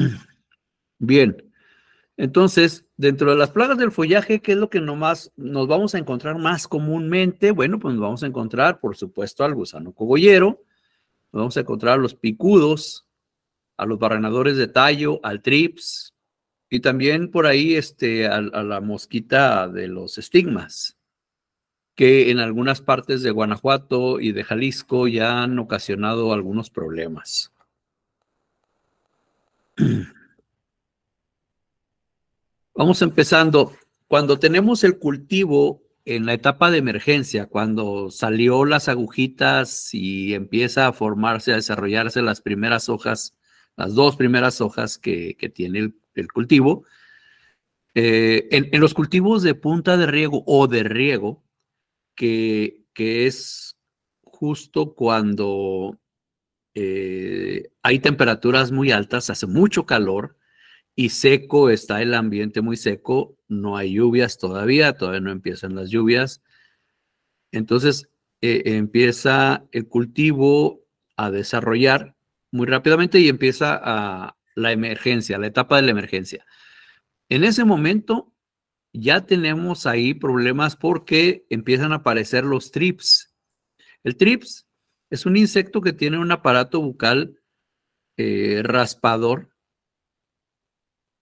Bien, entonces, dentro de las plagas del follaje, ¿qué es lo que nomás nos vamos a encontrar más comúnmente? Bueno, pues nos vamos a encontrar, por supuesto, al gusano cogollero, nos vamos a encontrar a los picudos, a los barrenadores de tallo, al trips, y también por ahí este, a la mosquita de los estigmas, que en algunas partes de Guanajuato y de Jalisco ya han ocasionado algunos problemas. Vamos empezando. Cuando tenemos el cultivo en la etapa de emergencia, cuando salió las agujitas y empieza a formarse, a desarrollarse las primeras hojas, las dos primeras hojas que, tiene el, cultivo, eh, en, los cultivos de punta de riego o de riego, que, que es justo cuando eh, hay temperaturas muy altas, hace mucho calor y seco, está el ambiente muy seco, no hay lluvias todavía, todavía no empiezan las lluvias. Entonces eh, empieza el cultivo a desarrollar muy rápidamente y empieza a la emergencia, la etapa de la emergencia. En ese momento ya tenemos ahí problemas porque empiezan a aparecer los trips. El trips es un insecto que tiene un aparato bucal eh, raspador,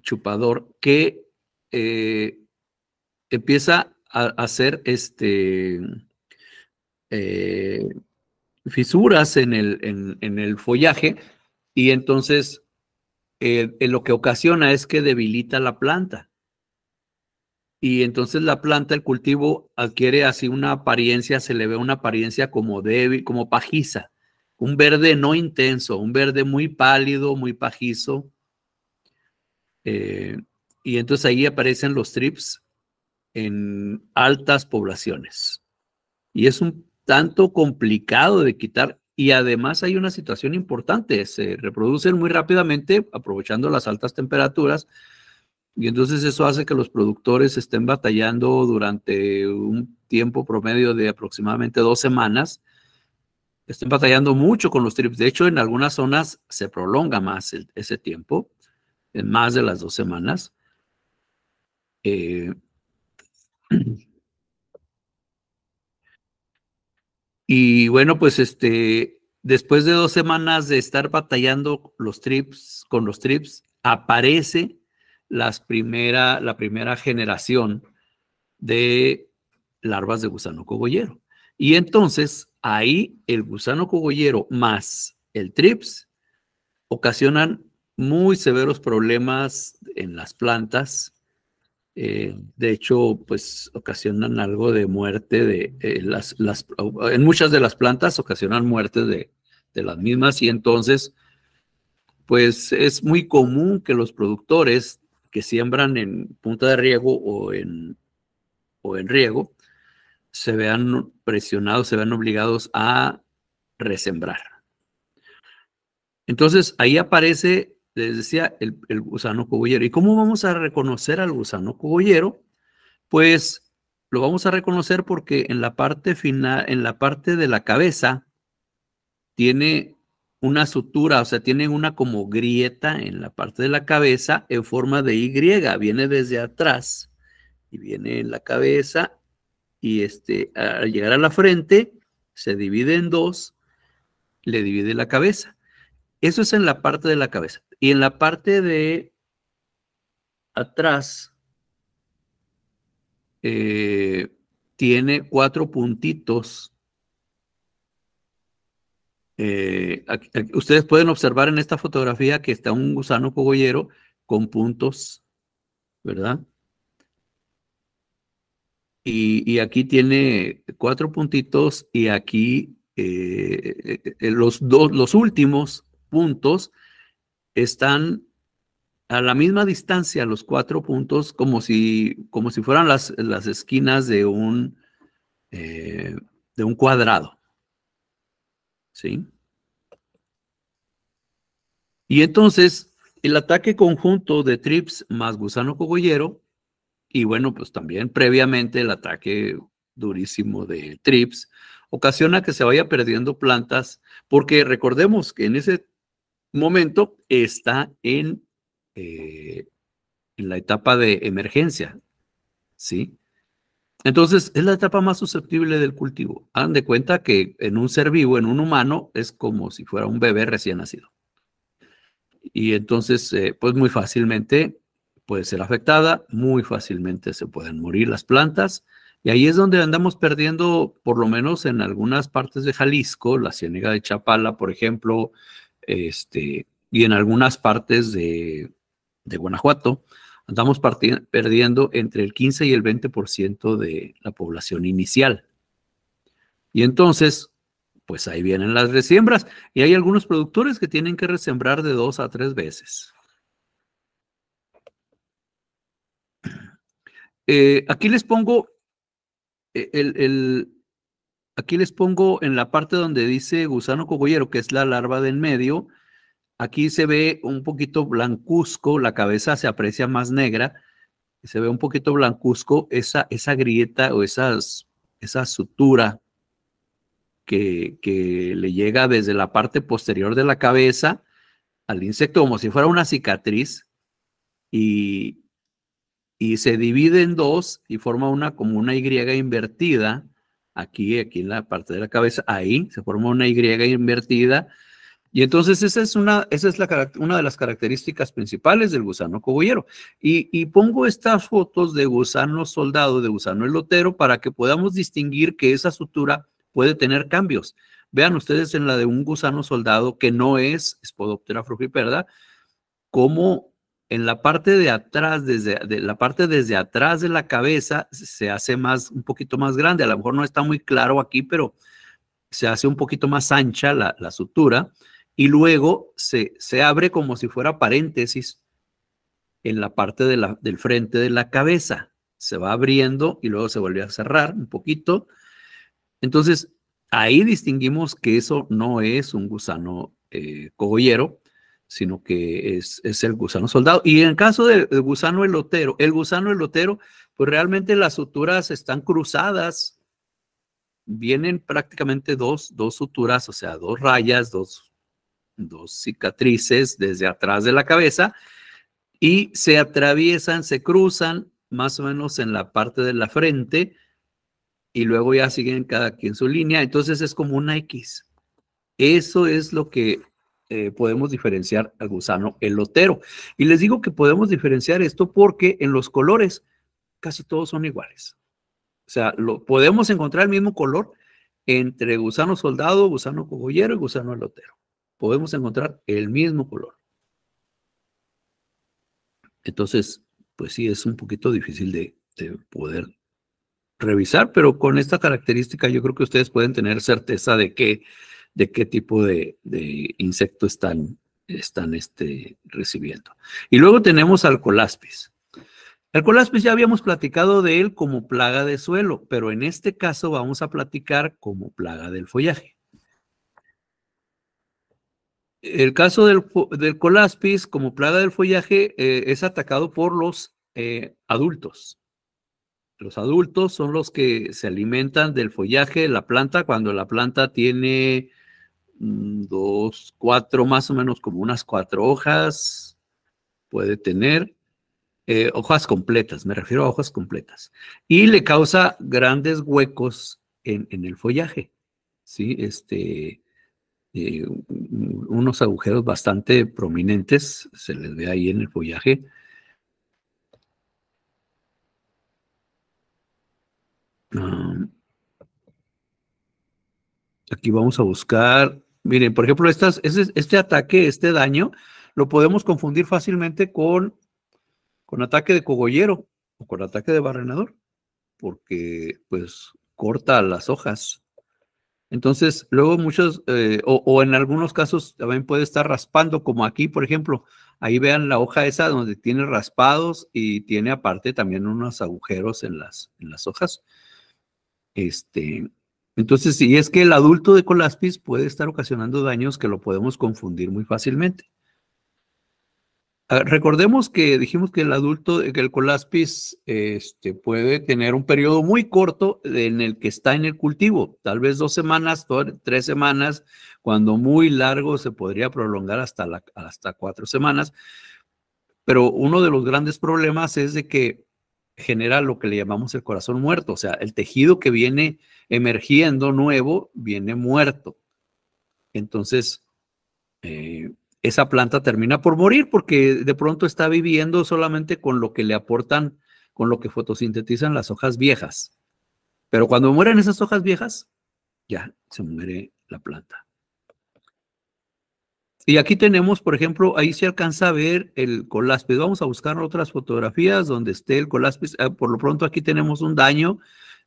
chupador, que eh, empieza a hacer este, eh, fisuras en el, follaje y entonces lo que ocasiona es que debilita la planta y entonces la planta, el cultivo adquiere así una apariencia, se le ve una apariencia como débil, como pajiza, un verde no intenso, un verde muy pálido, muy pajizo. Eh, y entonces ahí aparecen los trips en altas poblaciones. Y es un tanto complicado de quitar y además hay una situación importante, se reproducen muy rápidamente aprovechando las altas temperaturas y entonces eso hace que los productores estén batallando durante un tiempo promedio de aproximadamente dos semanas, estén batallando mucho con los trips. De hecho, en algunas zonas se prolonga más ese tiempo, en más de las dos semanas. Eh, y bueno, pues este, después de dos semanas de estar batallando los trips con los trips, aparece las primera, la primera generación de larvas de gusano cogollero. Y entonces ahí el gusano cogollero más el TRIPS ocasionan muy severos problemas en las plantas. Eh, de hecho, pues ocasionan algo de muerte de eh, las, las, en muchas de las plantas ocasionan muerte de, de las mismas y entonces, pues es muy común que los productores que siembran en punta de riego o en, o en riego se vean presionados, se vean obligados a resembrar. Entonces ahí aparece, les decía, el, el gusano cogollero. ¿Y cómo vamos a reconocer al gusano cogollero? Pues lo vamos a reconocer porque en la parte final, en la parte de la cabeza, tiene una sutura, o sea, tiene una como grieta en la parte de la cabeza en forma de Y, viene desde atrás y viene en la cabeza y este, al llegar a la frente se divide en dos, le divide la cabeza. Eso es en la parte de la cabeza. Y en la parte de atrás eh, tiene cuatro puntitos eh, ustedes pueden observar en esta fotografía que está un gusano cogollero con puntos, ¿verdad? Y, aquí tiene cuatro puntitos y aquí eh, eh, los dos, los últimos puntos están a la misma distancia los cuatro puntos, como si, como si fueran las, las esquinas de un, de un cuadrado. ¿sí? Y entonces, el ataque conjunto de TRIPS más gusano cogollero, y bueno, pues también previamente el ataque durísimo de TRIPS, ocasiona que se vaya perdiendo plantas, porque recordemos que en ese momento está en, eh, en la etapa de emergencia, ¿sí? Entonces, es la etapa más susceptible del cultivo. Hagan de cuenta que en un ser vivo, en un humano, es como si fuera un bebé recién nacido. Y entonces, eh, pues muy fácilmente puede ser afectada, muy fácilmente se pueden morir las plantas. Y ahí es donde andamos perdiendo, por lo menos en algunas partes de Jalisco, la Ciénaga de Chapala, por ejemplo, este, y en algunas partes de Guanajuato, andamos perdiendo entre el 15 y el 20% de la población inicial. Y entonces, pues ahí vienen las resiembras. Y hay algunos productores que tienen que resembrar de dos a tres veces. Eh, aquí les pongo eh, aquí les pongo en la parte donde dice gusano cogollero, que es la larva del medio, Aquí se ve un poquito blancuzco, la cabeza se aprecia más negra, se ve un poquito blancuzco esa, esa grieta o esas, esa sutura que, que, le llega desde la parte posterior de la cabeza al insecto, como si fuera una cicatriz, y, y se divide en dos y forma una como una Y invertida, aquí, aquí en la parte de la cabeza, ahí se forma una Y invertida y entonces esa es una, esa es una de las características principales del gusano cogollero. Y, pongo estas fotos de gusano soldado, de gusano elotero, para que podamos distinguir que esa sutura puede tener cambios. Vean ustedes en la de un gusano soldado que no es Spodoptera frugiperda, como en la parte de atrás, desde la parte desde atrás de la cabeza se hace más, un poquito más grande. A lo mejor no está muy claro aquí, pero se hace un poquito más ancha la sutura y luego se, se abre como si fuera paréntesis en la parte del frente de la cabeza. Se va abriendo y luego se vuelve a cerrar un poquito. Entonces, ahí distinguimos que eso no es un gusano eh, cogollero, sino que es, el gusano soldado. Y en caso del, gusano elotero, el gusano elotero, pues realmente las suturas están cruzadas, vienen prácticamente dos, dos suturas, o sea, dos rayas, dos dos cicatrices desde atrás de la cabeza y se atraviesan, se cruzan más o menos en la parte de la frente y luego ya siguen cada quien su línea. Entonces es como una X. Eso es lo que eh, podemos diferenciar al gusano elotero. Y les digo que podemos diferenciar esto porque en los colores casi todos son iguales. O sea, lo, podemos encontrar el mismo color entre gusano soldado, gusano cogollero y gusano elotero podemos encontrar el mismo color. Entonces, pues sí, es un poquito difícil de, poder revisar, pero con esta característica yo creo que ustedes pueden tener certeza de qué, de qué tipo de, insecto están, están este, recibiendo. Y luego tenemos al colaspis. Al colaspis ya habíamos platicado de él como plaga de suelo, pero en este caso vamos a platicar como plaga del follaje. El caso del, colaspis como plaga del follaje eh, es atacado por los eh, adultos. Los adultos son los que se alimentan del follaje de la planta cuando la planta tiene mm, dos, cuatro, más o menos como unas cuatro hojas, puede tener eh, hojas completas, me refiero a hojas completas, y le causa grandes huecos en, en el follaje. ¿sí? Este, eh, unos agujeros bastante prominentes, se les ve ahí en el follaje. Ah, aquí vamos a buscar, miren, por ejemplo, estas, este, este, ataque, este daño, lo podemos confundir fácilmente con, con ataque de cogollero o con ataque de barrenador, porque pues corta las hojas. Entonces, luego muchos, eh, o, en algunos casos también puede estar raspando, como aquí, por ejemplo, ahí vean la hoja esa donde tiene raspados y tiene aparte también unos agujeros en las, en las hojas. Este, entonces, si es que el adulto de colaspis puede estar ocasionando daños que lo podemos confundir muy fácilmente. Ah, recordemos que dijimos que el adulto, que el colaspis este, puede tener un periodo muy corto en el que está en el cultivo, tal vez dos semanas, tres semanas, cuando muy largo se podría prolongar hasta, hasta cuatro semanas. Pero uno de los grandes problemas es de que genera lo que le llamamos el corazón muerto, o sea, el tejido que viene emergiendo nuevo viene muerto. Entonces, eh, esa planta termina por morir porque de pronto está viviendo solamente con lo que le aportan, con lo que fotosintetizan las hojas viejas. Pero cuando mueren esas hojas viejas, ya se muere la planta. Y aquí tenemos, por ejemplo, ahí se alcanza a ver el coláspiz Vamos a buscar otras fotografías donde esté el coláspiz ah, Por lo pronto aquí tenemos un daño,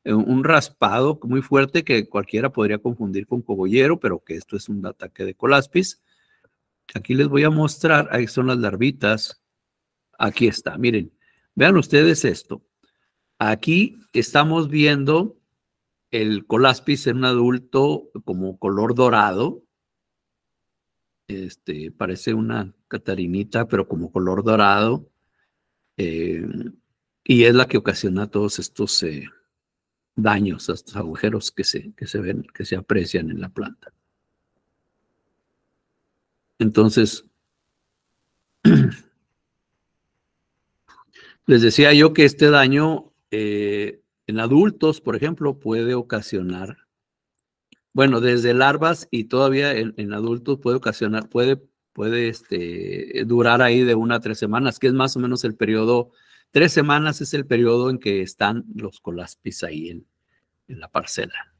eh, un raspado muy fuerte que cualquiera podría confundir con cogollero, pero que esto es un ataque de colaspis. Aquí les voy a mostrar, ahí son las larvitas. Aquí está, miren. Vean ustedes esto. Aquí estamos viendo el colaspis en un adulto como color dorado. Este, parece una catarinita, pero como color dorado. Eh, y es la que ocasiona todos estos eh, daños, estos agujeros que se, que se ven, que se aprecian en la planta. Entonces, les decía yo que este daño eh, en adultos, por ejemplo, puede ocasionar, bueno, desde larvas y todavía en, adultos puede ocasionar, puede, puede este, durar ahí de una a tres semanas, que es más o menos el periodo, tres semanas es el periodo en que están los colaspis ahí en la parcela.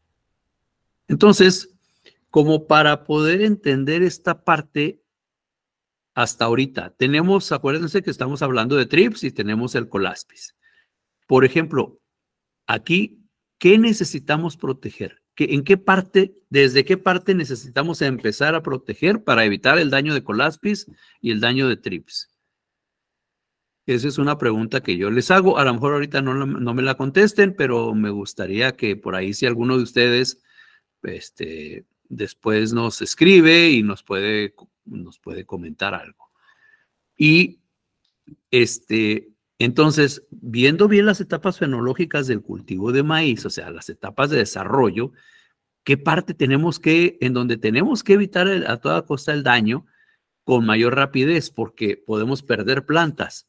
Entonces, como para poder entender esta parte hasta ahorita. Tenemos, acuérdense que estamos hablando de TRIPS y tenemos el colaspis. Por ejemplo, aquí, ¿qué necesitamos proteger? ¿En qué parte, desde qué parte necesitamos empezar a proteger para evitar el daño de colaspis y el daño de TRIPS? Esa es una pregunta que yo les hago. A lo mejor ahorita no, no me la contesten, pero me gustaría que por ahí si alguno de ustedes este, después nos escribe y nos puede, nos puede comentar algo. Y este, entonces, viendo bien las etapas fenológicas del cultivo de maíz, o sea, las etapas de desarrollo, qué parte tenemos que, en donde tenemos que evitar a toda costa el daño con mayor rapidez, porque podemos perder plantas.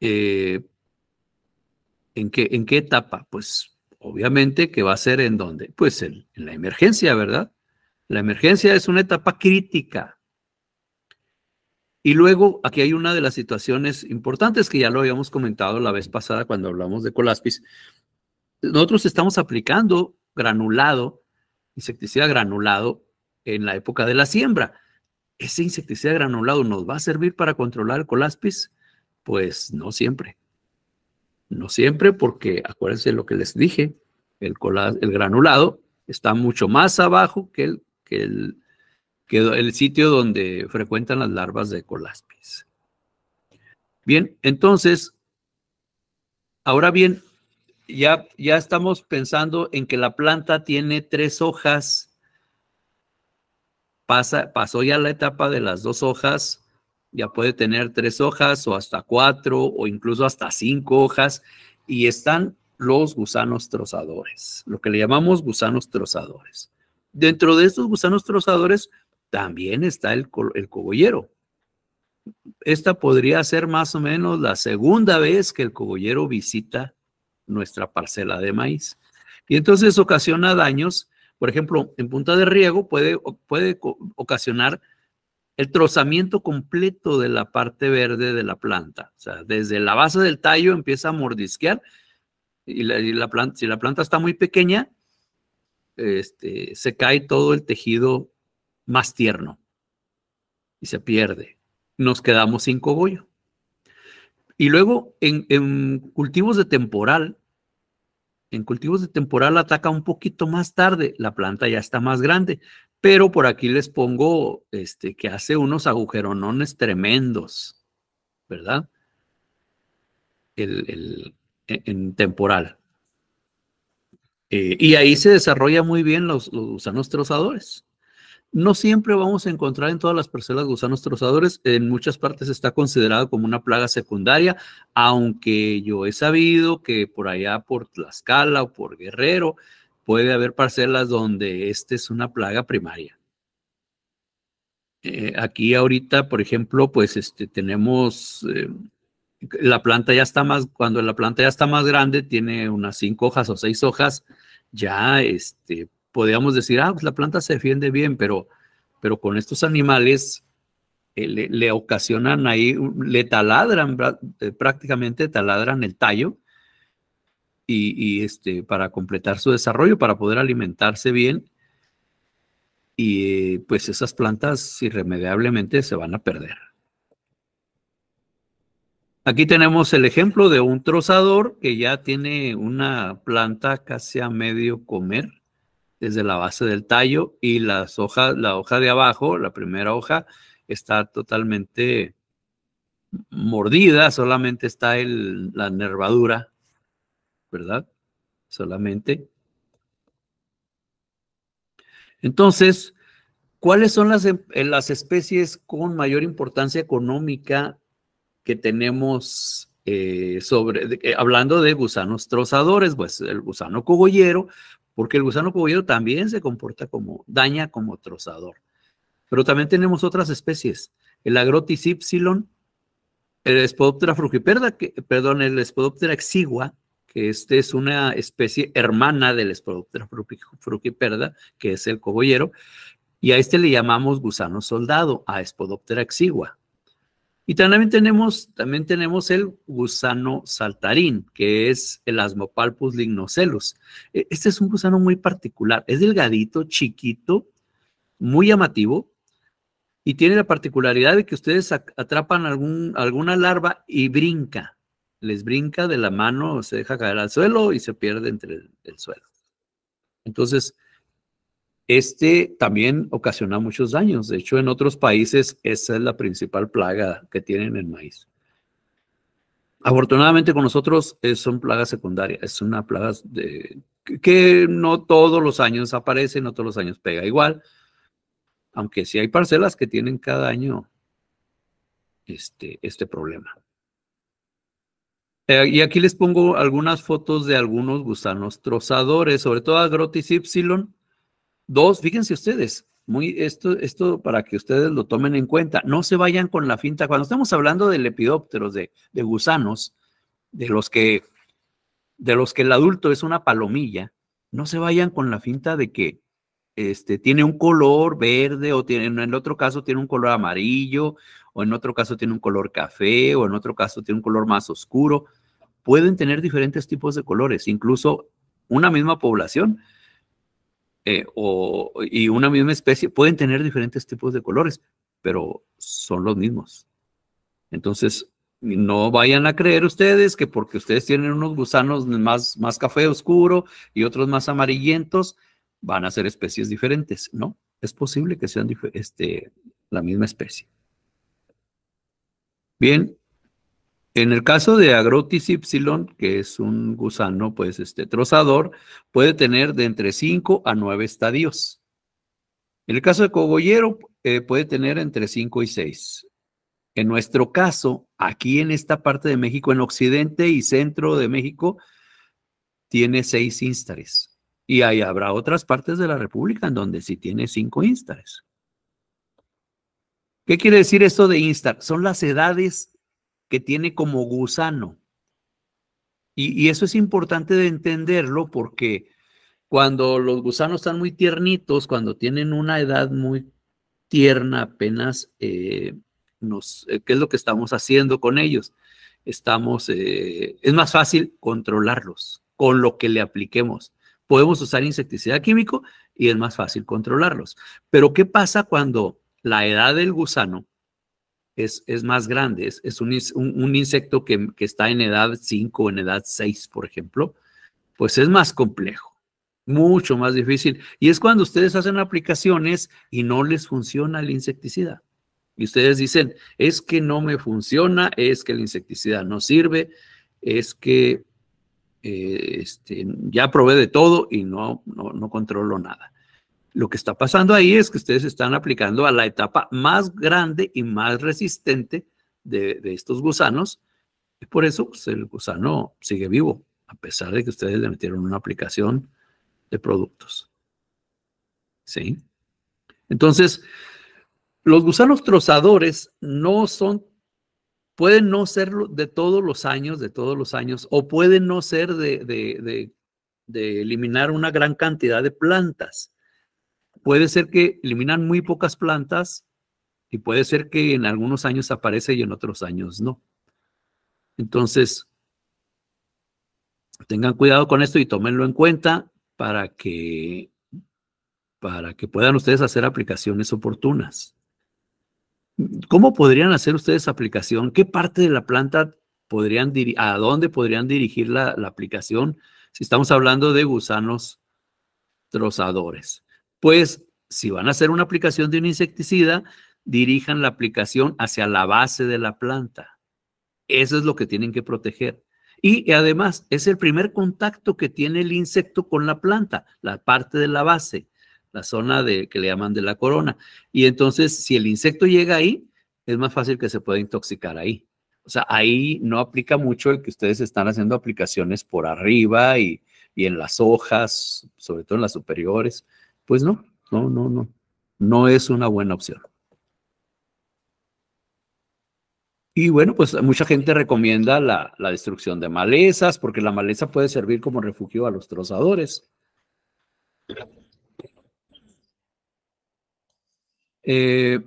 Eh, ¿en, qué, ¿En qué etapa? Pues obviamente que va a ser en dónde? pues en, la emergencia, ¿verdad? La emergencia es una etapa crítica. Y luego aquí hay una de las situaciones importantes que ya lo habíamos comentado la vez pasada cuando hablamos de Colaspis. Nosotros estamos aplicando granulado, insecticida granulado, en la época de la siembra. ¿Ese insecticida granulado nos va a servir para controlar el colaspis? Pues no siempre. No siempre, porque acuérdense lo que les dije, el, el granulado está mucho más abajo que el, que el, el sitio donde frecuentan las larvas de colaspis. Bien, entonces, ahora bien, ya, ya estamos pensando en que la planta tiene tres hojas. Pasa, pasó ya la etapa de las dos hojas ya puede tener tres hojas o hasta cuatro o incluso hasta cinco hojas y están los gusanos trozadores, lo que le llamamos gusanos trozadores. Dentro de estos gusanos trozadores también está el, el cogollero. Esta podría ser más o menos la segunda vez que el cogollero visita nuestra parcela de maíz. Y entonces ocasiona daños, por ejemplo, en punta de riego puede, puede ocasionar el trozamiento completo de la parte verde de la planta. O sea, desde la base del tallo empieza a mordisquear y la, planta, si la planta está muy pequeña, este, se cae todo el tejido más tierno y se pierde. Nos quedamos sin cogollo. Y luego en, en, cultivos de temporal, en cultivos de temporal ataca un poquito más tarde, la planta ya está más grande, pero por aquí les pongo este, que hace unos agujeronones tremendos, ¿verdad? El, e, en temporal. Eh, y ahí se desarrolla muy bien los, gusanos trozadores. No siempre vamos a encontrar en todas las parcelas gusanos trozadores. En muchas partes está considerado como una plaga secundaria, aunque yo he sabido que por allá, por Tlaxcala o por Guerrero, puede haber parcelas donde esta es una plaga primaria. Eh, aquí ahorita, por ejemplo, pues este, tenemos, eh, la planta ya está más, cuando la planta ya está más grande, tiene unas cinco hojas o seis hojas, ya este, podríamos decir, ah, pues la planta se defiende bien, pero, pero con estos animales eh, le, ocasionan ahí, le taladran, prácticamente taladran el tallo y, este, para completar su desarrollo, para poder alimentarse bien. Y pues esas plantas irremediablemente se van a perder. Aquí tenemos el ejemplo de un trozador que ya tiene una planta casi a medio comer desde la base del tallo y las hojas, la hoja de abajo, la primera hoja, está totalmente mordida, solamente está la nervadura ¿verdad? Solamente. Entonces, ¿cuáles son las, eh, las especies con mayor importancia económica que tenemos eh, sobre, eh, hablando de gusanos trozadores? Pues el gusano cogollero, porque el gusano cogollero también se comporta como, daña como trozador. Pero también tenemos otras especies. El agrotis ypsilon, el espodoptera frugiperda, que, perdón, el espodoptera exigua, que este es una especie hermana del Spodoptera fruquiperda, que es el cogollero, y a este le llamamos gusano soldado, a Espodoptera exigua. Y también tenemos, también tenemos el gusano saltarín, que es el Asmopalpus lignocelus. E, este es un gusano muy particular, es delgadito, chiquito, muy llamativo, y tiene la particularidad de que ustedes atrapan algún, alguna larva y brinca, les brinca de la mano, se deja caer al suelo y se pierde entre el, suelo. Entonces, este también ocasiona muchos daños. De hecho, en otros países esa es la principal plaga que tienen el maíz. Afortunadamente con nosotros eh, son plagas secundarias, es una plaga de, que no todos los años aparece, no todos los años pega igual, aunque sí hay parcelas que tienen cada año este, este problema. Eh, y aquí les pongo algunas fotos de algunos gusanos trozadores, sobre todo Agrotis Ypsilon. Dos, fíjense ustedes, muy, esto, esto para que ustedes lo tomen en cuenta. No se vayan con la finta. Cuando estamos hablando de lepidópteros, de, gusanos, de los que de los que el adulto es una palomilla, no se vayan con la finta de que este, tiene un color verde o tiene, en el otro caso tiene un color amarillo o en otro caso tiene un color café o en otro caso tiene un color más oscuro pueden tener diferentes tipos de colores, incluso una misma población eh, o, y una misma especie pueden tener diferentes tipos de colores, pero son los mismos. Entonces, no vayan a creer ustedes que porque ustedes tienen unos gusanos más, más café oscuro y otros más amarillentos, van a ser especies diferentes, ¿no? Es posible que sean este, la misma especie. Bien, en el caso de Agrotis ypsilon, que es un gusano, pues este trozador, puede tener de entre 5 a 9 estadios. En el caso de cogollero, eh, puede tener entre 5 y 6. En nuestro caso, aquí en esta parte de México, en occidente y centro de México, tiene 6 instares. Y ahí habrá otras partes de la República en donde sí tiene 5 instares. ¿Qué quiere decir esto de instar? Son las edades que tiene como gusano. Y, eso es importante de entenderlo porque cuando los gusanos están muy tiernitos, cuando tienen una edad muy tierna, apenas eh, nos, eh, ¿qué es lo que estamos haciendo con ellos? Estamos, eh, es más fácil controlarlos con lo que le apliquemos. Podemos usar insecticida químico y es más fácil controlarlos. Pero ¿qué pasa cuando la edad del gusano es, más grande, es, un, insecto que, está en edad 5 o en edad 6, por ejemplo, pues es más complejo, mucho más difícil. Y es cuando ustedes hacen aplicaciones y no les funciona el insecticida. Y ustedes dicen, es que no me funciona, es que el insecticida no sirve, es que eh, este, ya probé de todo y no, no controlo nada. Lo que está pasando ahí es que ustedes están aplicando a la etapa más grande y más resistente de, estos gusanos, y por eso pues, el gusano sigue vivo, a pesar de que ustedes le metieron una aplicación de productos. ¿Sí? Entonces, los gusanos trozadores no son, pueden no ser de todos los años, de todos los años, o pueden no ser de eliminar una gran cantidad de plantas puede ser que eliminan muy pocas plantas y puede ser que en algunos años aparece y en otros años no. Entonces, tengan cuidado con esto y tómenlo en cuenta para que, para que puedan ustedes hacer aplicaciones oportunas. ¿Cómo podrían hacer ustedes aplicación? ¿Qué parte de la planta podrían a dónde podrían dirigir la aplicación si estamos hablando de gusanos trozadores? Pues si van a hacer una aplicación de un insecticida, dirijan la aplicación hacia la base de la planta. Eso es lo que tienen que proteger. Y además es el primer contacto que tiene el insecto con la planta, la parte de la base, la zona de, que le llaman de la corona. Y entonces, si el insecto llega ahí, es más fácil que se pueda intoxicar ahí. O sea, ahí no aplica mucho el que ustedes están haciendo aplicaciones por arriba y, y en las hojas, sobre todo en las superiores pues no, no, no, no, no es una buena opción. Y bueno, pues mucha gente recomienda la, destrucción de malezas, porque la maleza puede servir como refugio a los trozadores. Eh,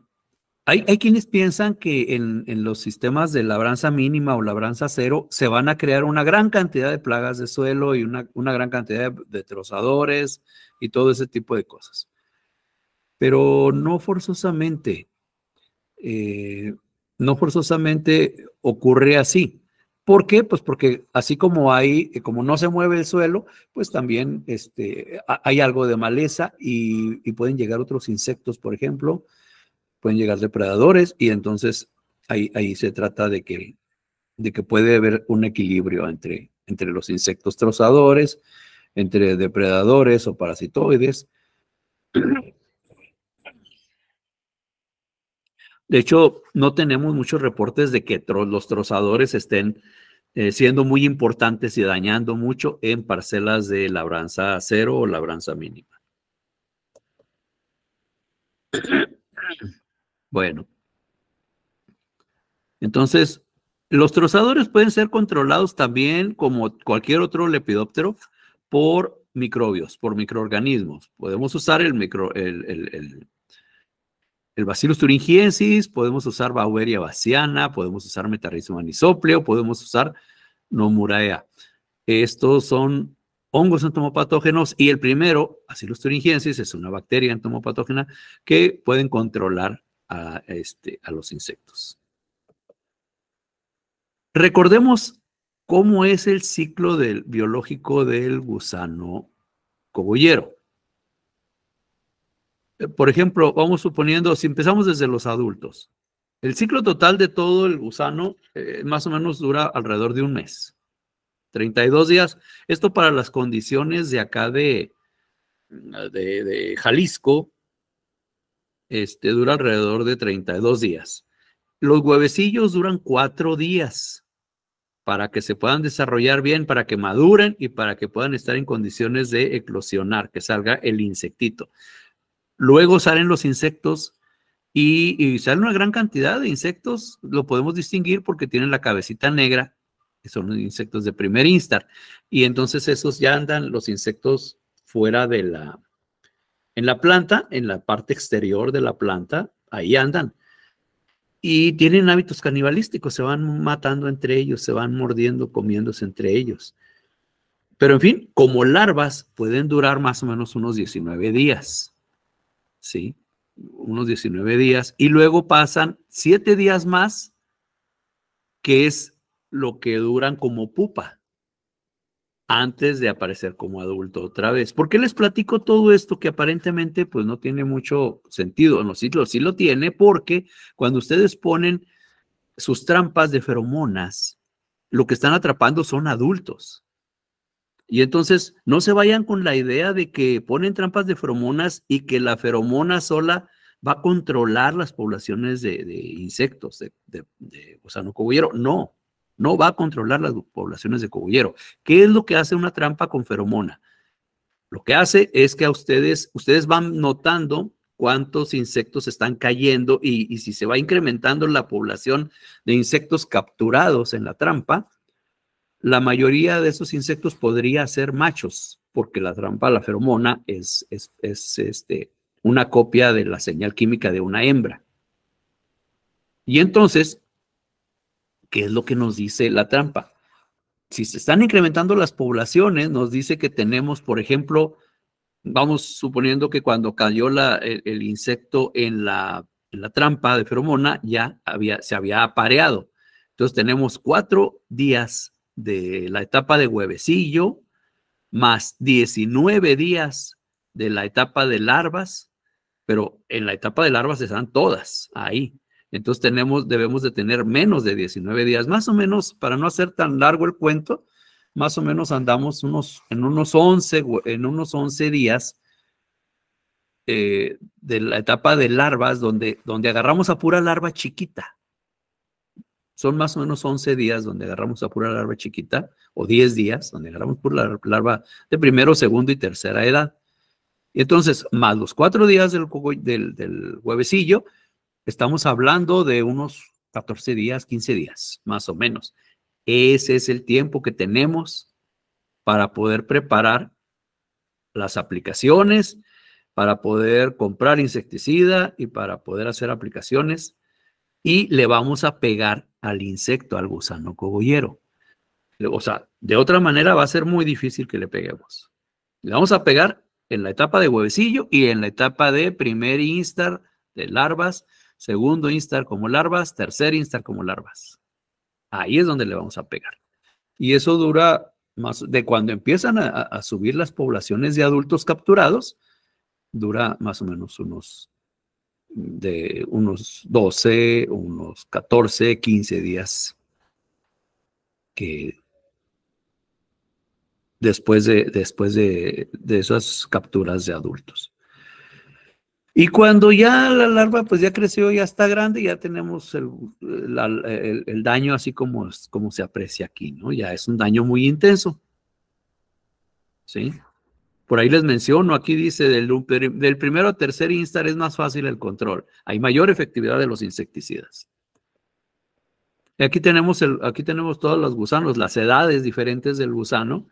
hay, quienes piensan que en, los sistemas de labranza mínima o labranza cero se van a crear una gran cantidad de plagas de suelo y una, gran cantidad de, trozadores y todo ese tipo de cosas. Pero no forzosamente, eh, no forzosamente ocurre así. ¿Por qué? Pues porque así como hay, eh, como no se mueve el suelo, pues también este, hay algo de maleza y pueden llegar otros insectos, por ejemplo, pueden llegar depredadores y entonces ahí, ahí se trata de que, de que puede haber un equilibrio entre, entre los insectos trozadores, entre depredadores o parasitoides. De hecho, no tenemos muchos reportes de que los trozadores estén eh, siendo muy importantes y dañando mucho en parcelas de labranza cero o labranza mínima. Bueno. Entonces, los trozadores pueden ser controlados también, como cualquier otro lepidóptero, por microbios, por microorganismos. Podemos usar el, micro, el, el, Bacillus thuringiensis, podemos usar Baueria baciana, podemos usar Metarrhizum anisopleo, podemos usar Nomuraea. Estos son hongos entomopatógenos y el primero, Bacillus thuringiensis, es una bacteria entomopatógena que pueden controlar a, este, a los insectos. Recordemos cómo es el ciclo biológico del gusano cogollero. Eh, por ejemplo, vamos suponiendo, si empezamos desde los adultos, el ciclo total de todo el gusano eh, más o menos dura alrededor de un mes, 32 días. Esto para las condiciones de acá de, de Jalisco, este, dura alrededor de 32 días. Los huevecillos duran cuatro días para que se puedan desarrollar bien, para que maduren y para que puedan estar en condiciones de eclosionar, que salga el insectito. Luego salen los insectos y, y una gran cantidad de insectos. Lo podemos distinguir porque tienen la cabecita negra, que son los insectos de primer instar. Y entonces esos ya andan los insectos fuera de la, en la planta, en la parte exterior de la planta, ahí andan. Y tienen hábitos canibalísticos, se van matando entre ellos, se van mordiendo, comiéndose entre ellos. Pero en fin, como larvas pueden durar más o menos unos 19 días, ¿sí? Unos 19 días. Y luego pasan 7 días más, que es lo que duran como pupa antes de aparecer como adulto otra vez. ¿Por qué les platico todo esto que aparentemente pues no tiene mucho sentido? No, sí, lo, sí lo tiene porque cuando ustedes ponen sus trampas de feromonas, lo que están atrapando son adultos. Y entonces no se vayan con la idea de que ponen trampas de feromonas y que la feromona sola va a controlar las poblaciones de, insectos, de, de, de gusano No, no va a controlar las poblaciones de cogullero. ¿Qué es lo que hace una trampa con feromona? Lo que hace es que a ustedes, ustedes van notando cuántos insectos están cayendo y, si se va incrementando la población de insectos capturados en la trampa, la mayoría de esos insectos podría ser machos, porque la trampa, la feromona, es, es, es este, una copia de la señal química de una hembra. Y entonces, ¿Qué es lo que nos dice la trampa. Si se están incrementando las poblaciones, nos dice que tenemos, por ejemplo, vamos suponiendo que cuando cayó la, el, insecto en la, trampa de feromona, ya había, se había apareado. Entonces tenemos cuatro días de la etapa de huevecillo, más 19 días de la etapa de larvas, pero en la etapa de larvas están todas ahí. Entonces tenemos, debemos de tener menos de 19 días, más o menos, para no hacer tan largo el cuento, más o menos andamos unos, en, unos 11, en unos días eh, de la etapa de larvas, donde, donde agarramos a pura larva chiquita. Son más o menos 11 días donde agarramos a pura larva chiquita, o 10 días donde agarramos pura larva de primero, segundo y tercera edad. Y entonces, más los cuatro días del huevecillo, Estamos hablando de unos 14 días, 15 días, más o menos. Ese es el tiempo que tenemos para poder preparar las aplicaciones, para poder comprar insecticida y para poder hacer aplicaciones. Y le vamos a pegar al insecto, al gusano cogollero. O sea, de otra manera va a ser muy difícil que le peguemos. Le vamos a pegar en la etapa de huevecillo y en la etapa de primer instar de larvas segundo instar como larvas, tercer instar como larvas. Ahí es donde le vamos a pegar. Y eso dura más, de cuando empiezan a, subir las poblaciones de adultos capturados, dura más o menos unos de unos 12, unos 14, 15 días que después de, después de esas capturas de adultos. Y cuando ya la larva pues ya creció, ya está grande, ya tenemos el, daño así como, como se aprecia aquí, ¿no? Ya es un daño muy intenso. ¿Sí? Por ahí les menciono, aquí dice, del, del primero a tercer instar es más fácil el control. Hay mayor efectividad de los insecticidas. Y aquí tenemos, el, aquí tenemos todos los gusanos, las edades diferentes del gusano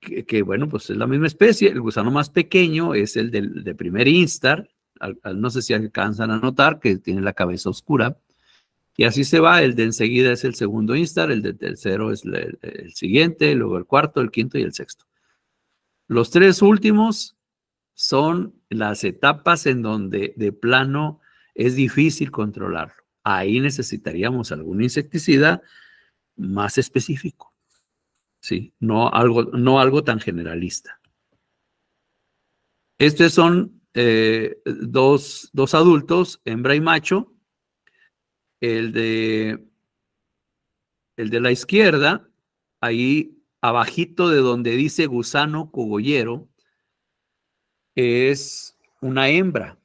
que, bueno, pues es la misma especie. El gusano más pequeño es el del, de primer instar. no sé si alcanzan a notar que tiene la cabeza oscura. Y así se va, el de enseguida es el segundo instar, el de tercero es el siguiente, luego el cuarto, el quinto y el sexto. Los tres últimos son las etapas en donde de plano es difícil controlarlo. Ahí necesitaríamos algún insecticida más específico. ¿sí? No algo, no algo tan generalista. Estos son eh, dos, dos, adultos, hembra y macho. El de, el de la izquierda, ahí abajito de donde dice gusano cogollero, es una hembra.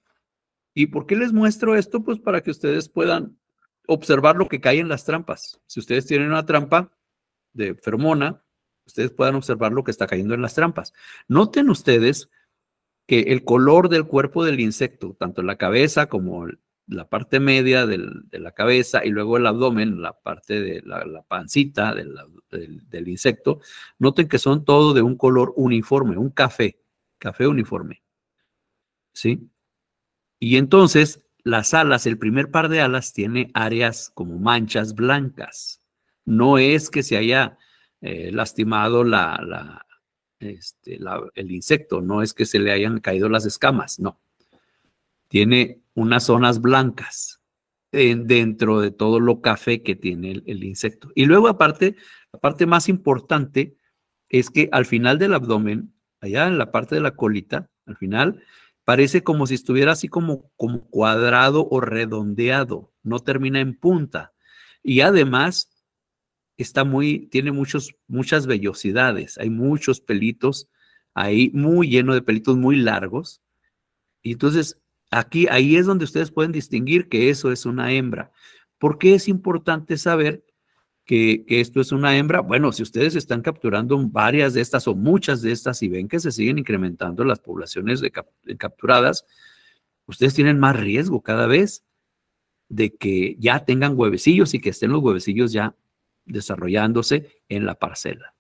¿Y por qué les muestro esto? Pues para que ustedes puedan observar lo que cae en las trampas. Si ustedes tienen una trampa de fermona, ustedes puedan observar lo que está cayendo en las trampas. Noten ustedes que el color del cuerpo del insecto, tanto la cabeza como la parte media de la cabeza y luego el abdomen, la parte de la, pancita del, del insecto, noten que son todo de un color uniforme, un café, café uniforme. ¿Sí? Y entonces las alas, el primer par de alas tiene áreas como manchas blancas. No es que se haya eh, lastimado este, la, el insecto, no es que se le hayan caído las escamas, no. Tiene unas zonas blancas dentro de todo lo café que tiene el, insecto. Y luego aparte, la parte más importante es que al final del abdomen, allá en la parte de la colita, al final, parece como si estuviera así como, como cuadrado o redondeado, no termina en punta. Y además está muy, tiene muchos, muchas vellosidades, hay muchos pelitos ahí, muy lleno de pelitos muy largos. Y entonces, aquí, ahí es donde ustedes pueden distinguir que eso es una hembra. ¿Por qué es importante saber que, esto es una hembra? Bueno, si ustedes están capturando varias de estas o muchas de estas y ven que se siguen incrementando las poblaciones de capturadas, ustedes tienen más riesgo cada vez de que ya tengan huevecillos y que estén los huevecillos ya desarrollándose en la parcela.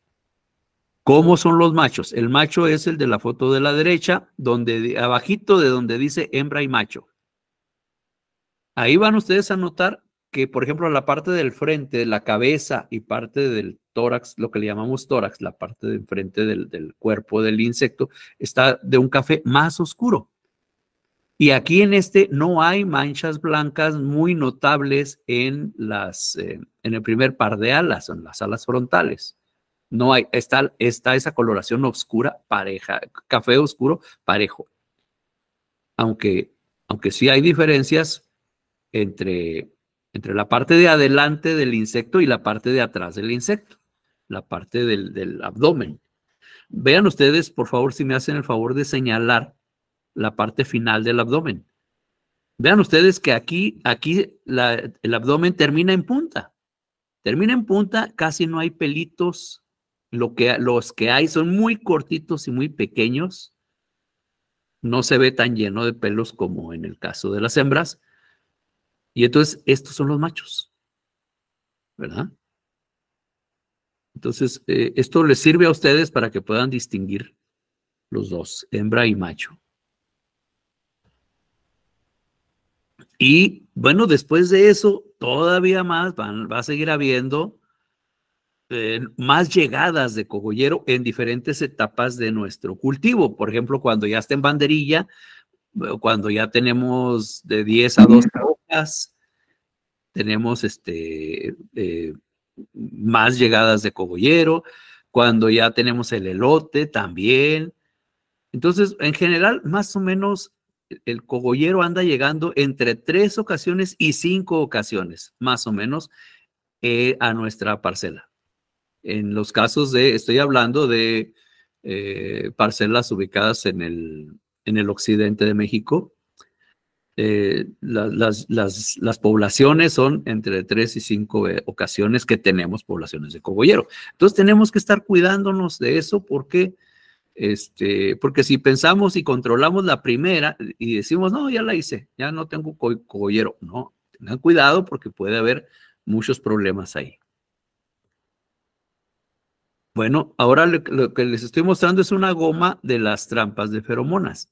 ¿Cómo son los machos? El macho es el de la foto de la derecha, donde abajito de donde dice hembra y macho. Ahí van ustedes a notar que, por ejemplo, la parte del frente, de la cabeza y parte del tórax, lo que le llamamos tórax, la parte de frente del cuerpo del insecto, está de un café más oscuro. Y aquí en este no hay manchas blancas muy notables en, las, eh, en el primer par de alas, en las alas frontales. No hay, está, está esa coloración oscura, pareja, café oscuro, parejo. Aunque, aunque sí hay diferencias entre, entre la parte de adelante del insecto y la parte de atrás del insecto, la parte del, del abdomen. Vean ustedes, por favor, si me hacen el favor de señalar la parte final del abdomen. Vean ustedes que aquí, aquí el abdomen termina en punta. Termina en punta, casi no hay pelitos. Lo que, los que hay son muy cortitos y muy pequeños. No se ve tan lleno de pelos como en el caso de las hembras. Y entonces estos son los machos. ¿Verdad? Entonces, eh, esto les sirve a ustedes para que puedan distinguir los dos, hembra y macho. Y bueno, después de eso, todavía más va a seguir habiendo eh, más llegadas de cogollero en diferentes etapas de nuestro cultivo. Por ejemplo, cuando ya está en banderilla, eh, cuando ya tenemos de 10 a 12 hojas, tenemos este, eh, más llegadas de cogollero. Cuando ya tenemos el elote también. Entonces, en general, más o menos el cogollero anda llegando entre tres ocasiones y cinco ocasiones, más o menos, eh, a nuestra parcela. En los casos de, estoy hablando de eh, parcelas ubicadas en el, en el occidente de México, eh, las, las, las, poblaciones son entre tres y cinco ocasiones que tenemos poblaciones de cogollero. Entonces tenemos que estar cuidándonos de eso porque... Este, porque si pensamos y controlamos la primera y decimos, no, ya la hice, ya no tengo collero. no, tengan cuidado porque puede haber muchos problemas ahí. Bueno, ahora lo que les estoy mostrando es una goma de las trampas de feromonas.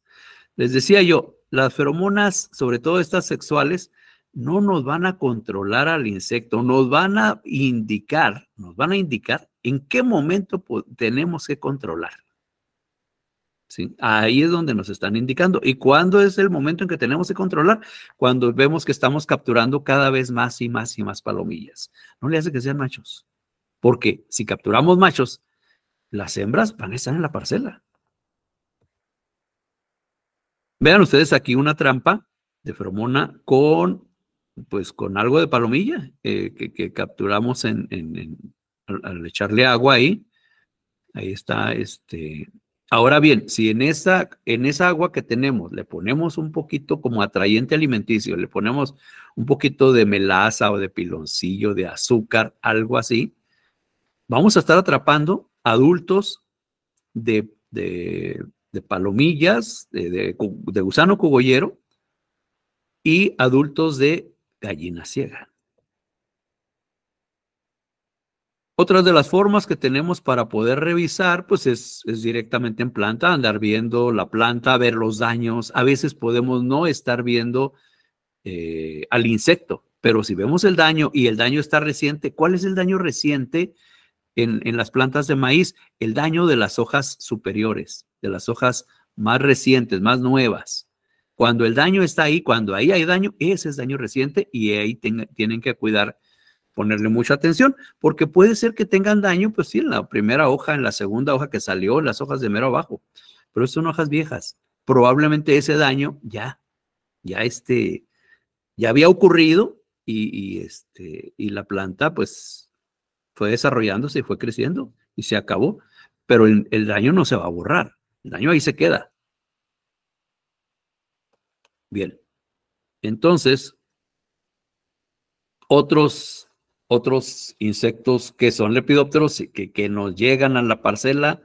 Les decía yo, las feromonas, sobre todo estas sexuales, no nos van a controlar al insecto, nos van a indicar, nos van a indicar en qué momento tenemos que controlar. Ahí es donde nos están indicando. ¿Y cuándo es el momento en que tenemos que controlar? Cuando vemos que estamos capturando cada vez más y más y más palomillas. No le hace que sean machos. Porque si capturamos machos, las hembras van a estar en la parcela. Vean ustedes aquí una trampa de feromona con, pues, con algo de palomilla eh, que, capturamos en, al echarle agua ahí. Ahí está este, Ahora bien, si en esa, en esa agua que tenemos le ponemos un poquito como atrayente alimenticio, le ponemos un poquito de melaza o de piloncillo, de azúcar, algo así, vamos a estar atrapando adultos de, palomillas, de, de gusano cogollero y adultos de gallina ciega. Otra de las formas que tenemos para poder revisar, pues es, directamente en planta, andar viendo la planta, ver los daños. A veces podemos no estar viendo eh, al insecto, pero si vemos el daño y el daño está reciente, ¿cuál es el daño reciente en, las plantas de maíz? El daño de las hojas superiores, de las hojas más recientes, más nuevas. Cuando el daño está ahí, cuando ahí hay daño, ese es daño reciente y ahí tienen que cuidar ponerle mucha atención, porque puede ser que tengan daño, pues sí, en la primera hoja, en la segunda hoja que salió, las hojas de mero abajo, pero son hojas viejas. Probablemente ese daño ya, ya este, ya había ocurrido y, este, y la planta pues fue desarrollándose y fue creciendo y se acabó, pero el, el daño no se va a borrar, el daño ahí se queda. Bien, entonces, otros otros insectos que son lepidópteros que, que nos llegan a la parcela,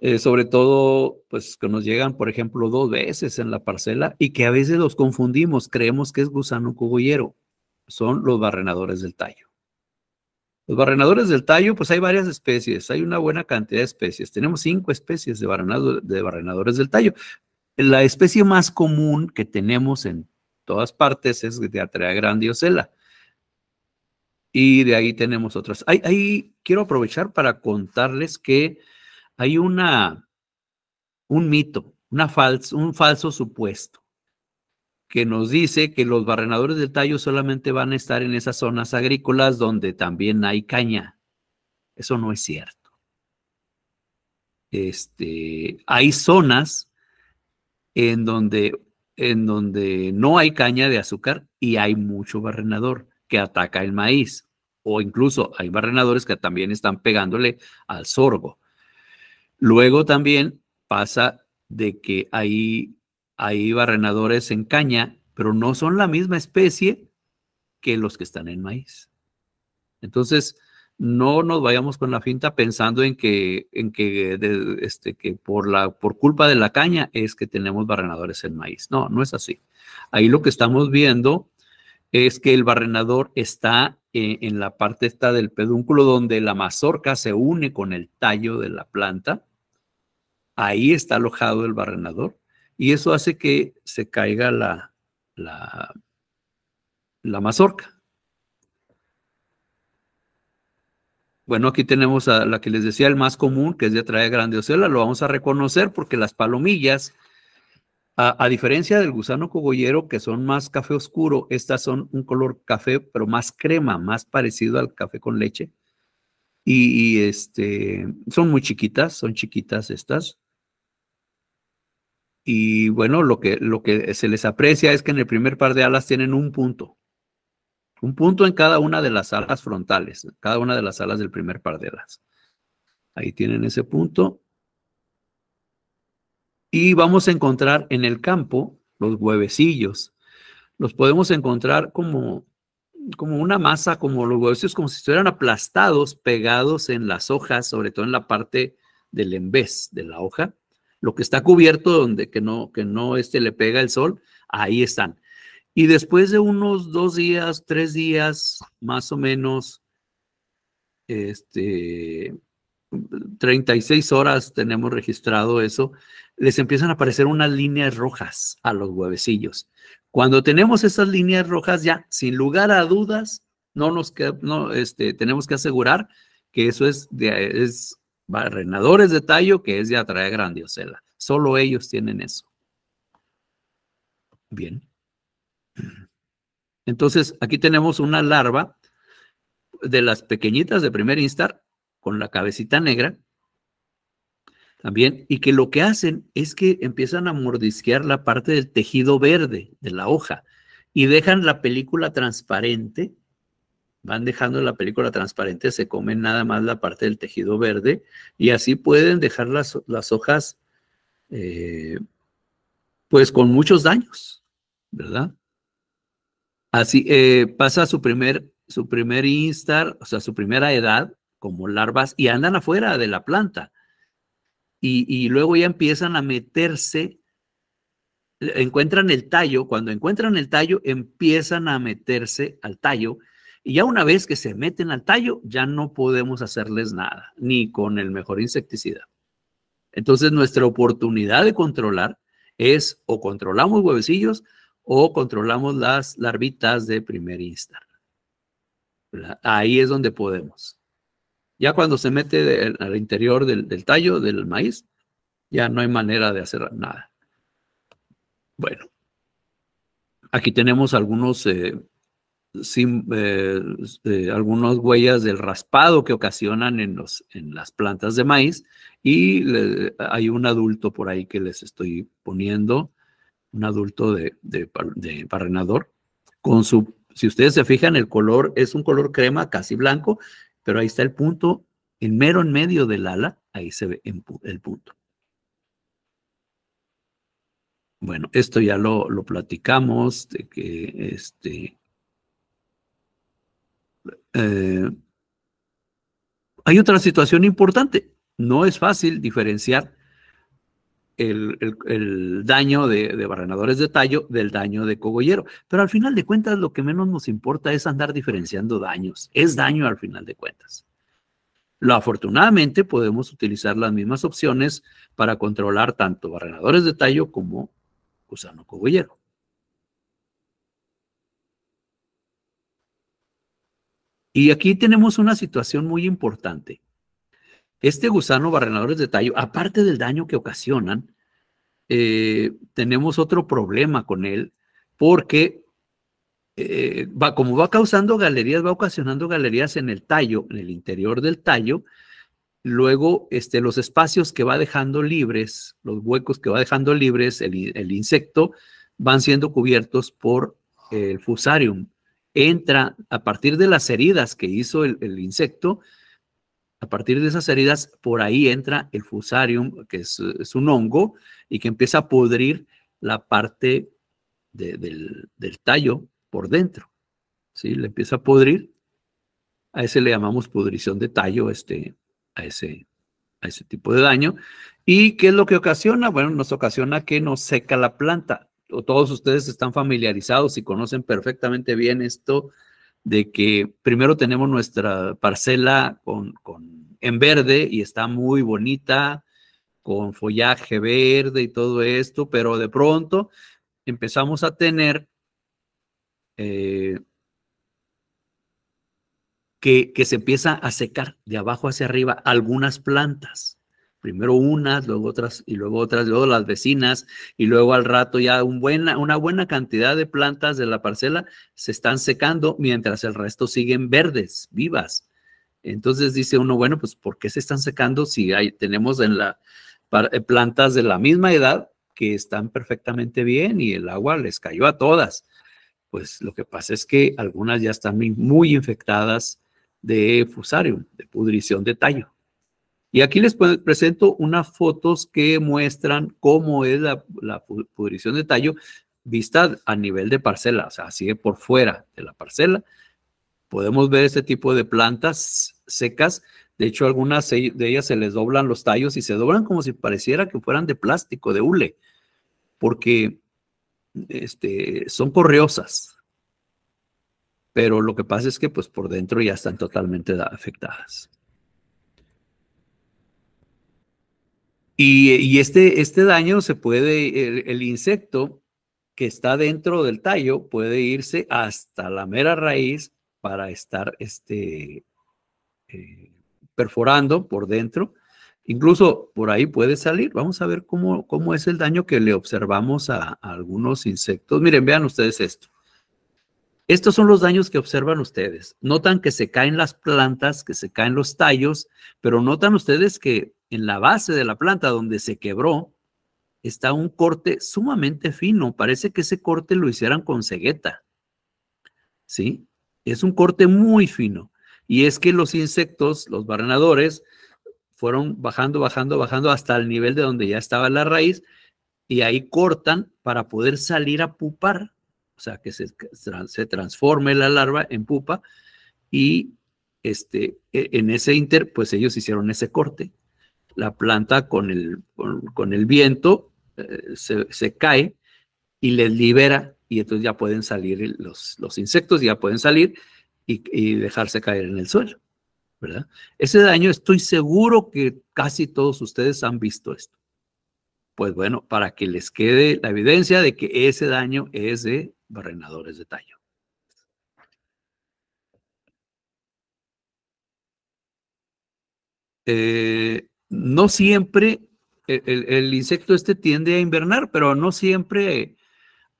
eh, sobre todo, pues que nos llegan, por ejemplo, dos veces en la parcela y que a veces los confundimos, creemos que es gusano cogollero, son los barrenadores del tallo. Los barrenadores del tallo, pues hay varias especies, hay una buena cantidad de especies. Tenemos cinco especies de, de barrenadores del tallo. La especie más común que tenemos en todas partes es de Atrea grandiosela. Y de ahí tenemos otras. Ahí, quiero aprovechar para contarles que hay una, un mito, una un falso supuesto que nos dice que los barrenadores del tallo solamente van a estar en esas zonas agrícolas donde también hay caña. Eso no es cierto. Este, hay zonas en donde, en donde no hay caña de azúcar y hay mucho barrenador que ataca el maíz o incluso hay barrenadores que también están pegándole al sorgo. Luego también pasa de que hay, hay barrenadores en caña, pero no son la misma especie que los que están en maíz. Entonces, no nos vayamos con la finta pensando en que, en que, este, que por, la, por culpa de la caña es que tenemos barrenadores en maíz. No, no es así. Ahí lo que estamos viendo es que el barrenador está eh, en la parte esta del pedúnculo donde la mazorca se une con el tallo de la planta. Ahí está alojado el barrenador y eso hace que se caiga la, la, mazorca. Bueno, aquí tenemos a la que les decía, el más común, que es de grande ocela Lo vamos a reconocer porque las palomillas a, diferencia del gusano cogollero, que son más café oscuro, estas son un color café, pero más crema, más parecido al café con leche. Y, y este, son muy chiquitas, son chiquitas estas. Y bueno, lo que, lo que se les aprecia es que en el primer par de alas tienen un punto. Un punto en cada una de las alas frontales, cada una de las alas del primer par de alas. Ahí tienen ese punto. Y vamos a encontrar en el campo los huevecillos. Los podemos encontrar como, como una masa, como los huevecillos, como si estuvieran aplastados, pegados en las hojas, sobre todo en la parte del embés de la hoja. Lo que está cubierto, donde que no, que no este, le pega el sol, ahí están. Y después de unos dos días, tres días, más o menos, este, 36 horas tenemos registrado eso, les empiezan a aparecer unas líneas rojas a los huevecillos. Cuando tenemos esas líneas rojas ya, sin lugar a dudas, no nos no, este, tenemos que asegurar que eso es, de, es barrenadores de tallo, que es de atraer grandiosela. Solo ellos tienen eso. Bien. Entonces, aquí tenemos una larva de las pequeñitas de primer instar con la cabecita negra también, y que lo que hacen es que empiezan a mordisquear la parte del tejido verde de la hoja y dejan la película transparente, van dejando la película transparente, se comen nada más la parte del tejido verde y así pueden dejar las, hojas eh, pues con muchos daños, ¿verdad? Así eh, pasa su primer, su primer instar, o sea, su primera edad, como larvas y andan afuera de la planta. Y, luego ya empiezan a meterse, eh, encuentran el tallo, cuando encuentran el tallo empiezan a meterse al tallo y ya una vez que se meten al tallo, ya no podemos hacerles nada, ni con el mejor insecticida. Entonces, nuestra oportunidad de controlar es o controlamos huevecillos o controlamos las larvitas de primer instar. Ahí es donde podemos. Ya cuando se mete al interior del, tallo del maíz, ya no hay manera de hacer nada. Bueno, aquí tenemos algunos, eh, eh, eh, huellas del raspado que ocasionan en, los, en las plantas de maíz y hay un adulto por ahí que les estoy poniendo, un adulto de, parrenador. con su si ustedes se fijan, el color es un color crema casi blanco pero ahí está el punto, el mero en medio del ala, ahí se ve el punto. Bueno, esto ya lo, platicamos, de que este... Eh, hay otra situación importante. No es fácil diferenciar el, daño de, barrenadores de tallo del daño de cogollero. Pero al final de cuentas, lo que menos nos importa es andar diferenciando daños. Es daño al final de cuentas. Lo, afortunadamente, podemos utilizar las mismas opciones para controlar tanto barrenadores de tallo como gusano cogollero. Y aquí tenemos una situación muy importante. Este gusano barrenadores de tallo, aparte del daño que ocasionan, eh, tenemos otro problema con él, porque eh, va, como va causando galerías, va ocasionando galerías en el tallo, en el interior del tallo, luego este, los espacios que va dejando libres, los huecos que va dejando libres el, insecto, van siendo cubiertos por el fusarium. Entra a partir de las heridas que hizo el insecto, a partir de esas heridas, por ahí entra el fusarium, que es, un hongo, y que empieza a pudrir la parte del, tallo por dentro. ¿sí? Le empieza a pudrir. A ese le llamamos pudrición de tallo, este, a, ese, a ese tipo de daño. ¿Y qué es lo que ocasiona? Bueno, nos ocasiona que nos seca la planta. todos ustedes están familiarizados y conocen perfectamente bien esto de que primero tenemos nuestra parcela con, con, en verde y está muy bonita, con follaje verde y todo esto, pero de pronto empezamos a tener eh, que, que se empieza a secar de abajo hacia arriba algunas plantas primero unas, luego otras y luego otras, luego las vecinas y luego al rato ya una buena cantidad de plantas de la parcela se están secando mientras el resto siguen verdes, vivas. Entonces dice uno, bueno, pues ¿por qué se están secando si tenemos en la eh, plantas de la misma edad que están perfectamente bien y el agua les cayó a todas? Pues lo que pasa es que algunas ya están muy infectadas de fusarium, de pudrición de tallo. Y aquí les presento unas fotos que muestran cómo es la, pudrición de tallo vista a nivel de parcela, o sea, así por fuera de la parcela. Podemos ver este tipo de plantas secas. De hecho, algunas de ellas se les doblan los tallos y se doblan como si pareciera que fueran de plástico, de hule, porque este, son correosas. Pero lo que pasa es que pues, por dentro ya están totalmente afectadas. Y, este, este daño se puede, el, insecto que está dentro del tallo puede irse hasta la mera raíz para estar este, eh, perforando por dentro. Incluso por ahí puede salir. Vamos a ver cómo, cómo es el daño que le observamos a algunos insectos. Miren, vean ustedes esto. Estos son los daños que observan ustedes. Notan que se caen las plantas, que se caen los tallos, pero notan ustedes que en la base de la planta donde se quebró está un corte sumamente fino. Parece que ese corte lo hicieran con cegueta. ¿Sí? Es un corte muy fino. Y es que los insectos, los barrenadores, fueron bajando, bajando, bajando hasta el nivel de donde ya estaba la raíz y ahí cortan para poder salir a pupar o sea, que se, se transforme la larva en pupa y este, e, en ese inter, pues ellos hicieron ese corte. La planta con el, con, el viento eh, se, cae y les libera y entonces ya pueden salir los, los insectos, ya pueden salir y, y dejarse caer en el suelo. ¿verdad? Ese daño estoy seguro que casi todos ustedes han visto esto. Pues bueno, para que les quede la evidencia de que ese daño es de barrenadores de tallo. Eh, no siempre e-, el, insecto este tiende a invernar, pero no siempre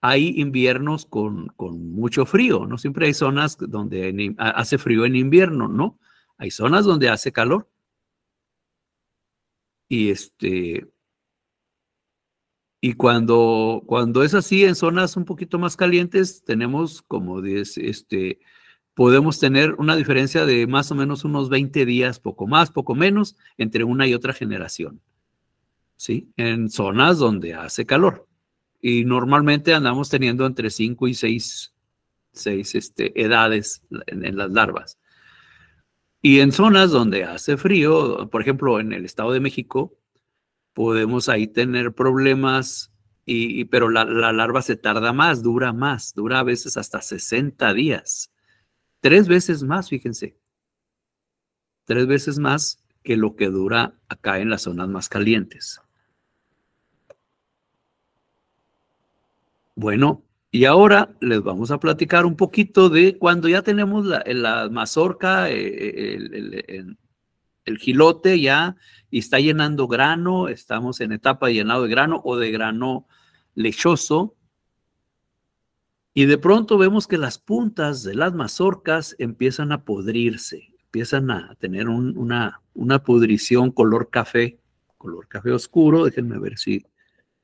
hay inviernos con, mucho frío, no siempre hay zonas donde hace frío en invierno, ¿no? Hay zonas donde hace calor. Y este, y cuando, cuando es así, en zonas un poquito más calientes, tenemos como 10, este, podemos tener una diferencia de más o menos unos 20 días, poco más, poco menos, entre una y otra generación. ¿Sí? En zonas donde hace calor. Y normalmente andamos teniendo entre 5 y 6, este, edades en las larvas. Y en zonas donde hace frío, por ejemplo, en el Estado de México, podemos ahí tener problemas, y, pero la, larva se tarda más, dura más, dura a veces hasta 60 días. Tres veces más, fíjense. Tres veces más que lo que dura acá en las zonas más calientes. Bueno, y ahora les vamos a platicar un poquito de cuando ya tenemos la, mazorca eh, eh, el, el jilote ya está llenando grano, estamos en etapa de llenado de grano o de grano lechoso. Y de pronto vemos que las puntas de las mazorcas empiezan a podrirse, empiezan a tener una, una pudrición color café, color café oscuro. Déjenme ver si,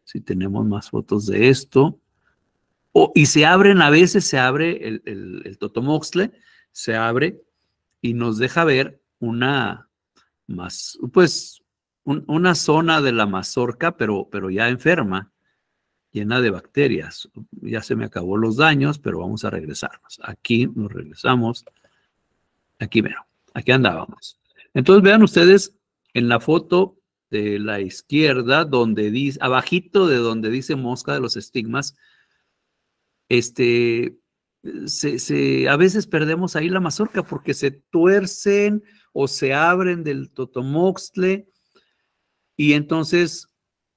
si tenemos más fotos de esto. y se abren, a veces se abre el, el, el se abre y nos deja ver una, más, pues, una zona de la mazorca, pero, pero ya enferma, llena de bacterias. Ya se me acabó los daños, pero vamos a regresarnos. Aquí nos regresamos. Aquí, bueno, Aquí andábamos. Entonces, vean ustedes en la foto de la izquierda, donde dice, abajito de donde dice mosca de los estigmas, este, se, se, a veces perdemos ahí la mazorca porque se tuercen o se abren del Totomoxtle y entonces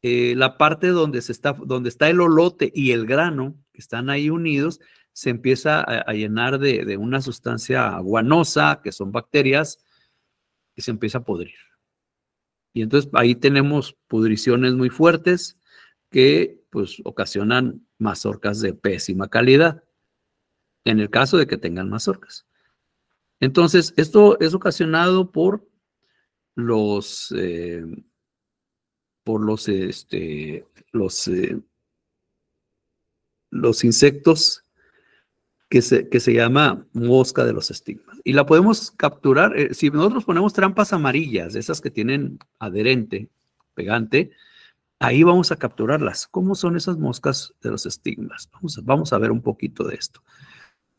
eh, la parte donde, se está, donde está el olote y el grano, que están ahí unidos, se empieza a, llenar de, una sustancia guanosa, que son bacterias, y se empieza a podrir. Y entonces ahí tenemos pudriciones muy fuertes que pues ocasionan mazorcas de pésima calidad, en el caso de que tengan mazorcas. Entonces, esto es ocasionado por los, eh, por los, este, los, eh, los insectos que se, que se, llama mosca de los estigmas. Y la podemos capturar, eh, si nosotros ponemos trampas amarillas, esas que tienen adherente, pegante, ahí vamos a capturarlas. ¿Cómo son esas moscas de los estigmas? vamos a ver un poquito de esto.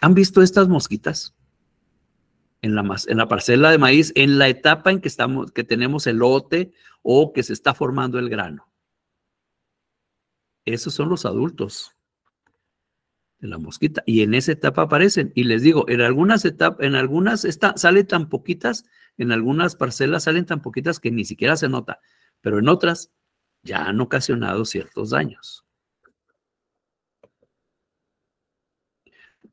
¿Han visto estas mosquitas? en la, en la parcela de maíz en la etapa en que, estamos, que tenemos el lote o que se está formando el grano. Esos son los adultos de la mosquita. Y en esa etapa aparecen. Y les digo, en algunas etapas, en algunas está, sale tan poquitas, en algunas parcelas salen tan poquitas que ni siquiera se nota. Pero en otras ya han ocasionado ciertos daños.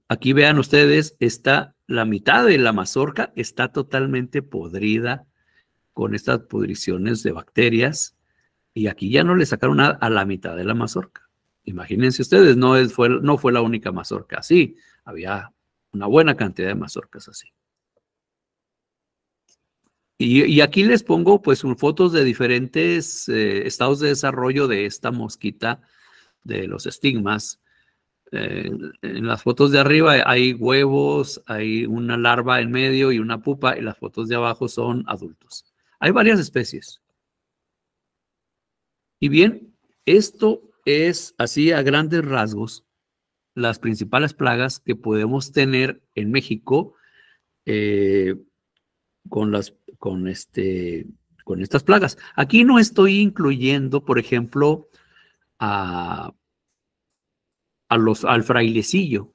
Aquí vean ustedes, está la mitad de la mazorca está totalmente podrida con estas pudriciones de bacterias y aquí ya no le sacaron nada a la mitad de la mazorca. Imagínense ustedes, no, fue, no fue la única mazorca así, había una buena cantidad de mazorcas así. Y, aquí les pongo pues fotos de diferentes eh, estados de desarrollo de esta mosquita de los estigmas eh, en las fotos de arriba hay huevos, hay una larva en medio y una pupa, y las fotos de abajo son adultos. Hay varias especies. Y bien, esto es así a grandes rasgos las principales plagas que podemos tener en México eh, con, las, con, este, con estas plagas. Aquí no estoy incluyendo, por ejemplo, a los, al frailecillo,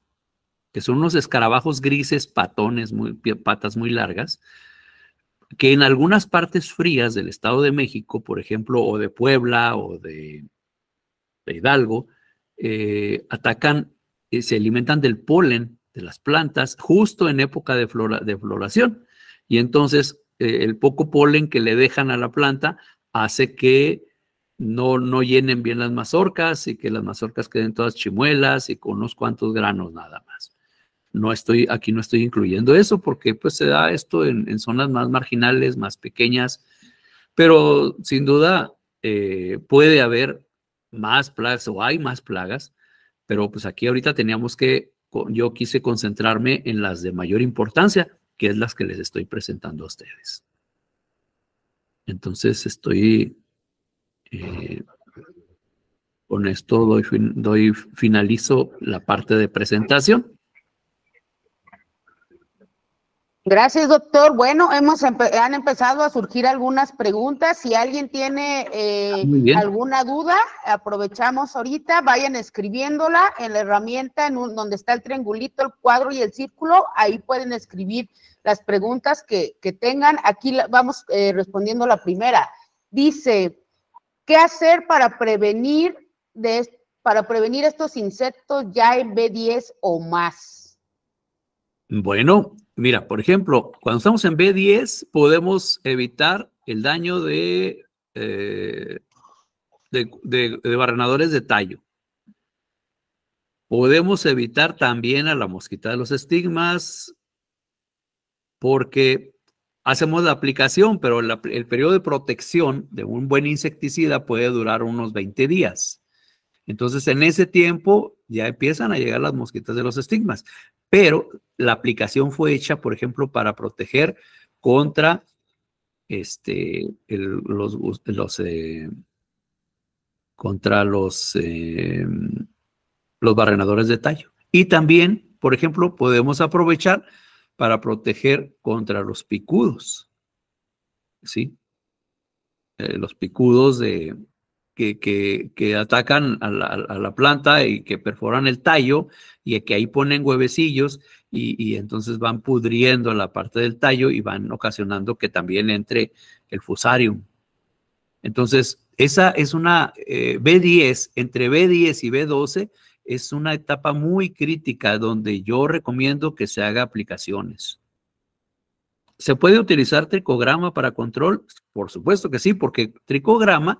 que son unos escarabajos grises, patones, muy, patas muy largas, que en algunas partes frías del Estado de México, por ejemplo, o de Puebla o de, Hidalgo, eh, atacan, y eh, se alimentan del polen de las plantas justo en época de, de floración. Y entonces eh, el poco polen que le dejan a la planta hace que no, no llenen bien las mazorcas y que las mazorcas queden todas chimuelas y con unos cuantos granos nada más. No estoy, aquí no estoy incluyendo eso porque pues se da esto en, zonas más marginales, más pequeñas, pero sin duda eh, puede haber más plagas o hay más plagas, pero pues aquí ahorita teníamos que, yo quise concentrarme en las de mayor importancia, que es las que les estoy presentando a ustedes. Entonces estoy eh, con esto doy, finalizo la parte de presentación. Gracias, doctor. Bueno, hemos han empezado a surgir algunas preguntas. Si alguien tiene eh, alguna duda, aprovechamos ahorita, vayan escribiéndola en la herramienta en donde está el triangulito, el cuadro y el círculo. Ahí pueden escribir las preguntas que, tengan. Aquí vamos eh, respondiendo la primera. Dice, ¿Qué hacer para prevenir, para prevenir estos insectos ya en B10 o más? Bueno, mira, por ejemplo, cuando estamos en B10 podemos evitar el daño eh, de, de barrenadores de tallo. Podemos evitar también a la mosquita de los estigmas porque hacemos la aplicación, pero el periodo de protección de un buen insecticida puede durar unos 20 días. Entonces, en ese tiempo ya empiezan a llegar las mosquitas de los estigmas, pero la aplicación fue hecha, por ejemplo, para proteger contra este, los, eh, contra los, eh, los barrenadores de tallo. Y también, por ejemplo, podemos aprovechar para proteger contra los picudos. ¿Sí? Eh, los picudos de, que, que, atacan a la, planta y que perforan el tallo y que ahí ponen huevecillos y, entonces van pudriendo la parte del tallo y van ocasionando que también entre el fusarium. Entonces, esa es una eh, B10, entre B10 y B12 es una etapa muy crítica donde yo recomiendo que se haga aplicaciones. ¿Se puede utilizar tricograma para control? Por supuesto que sí, porque tricograma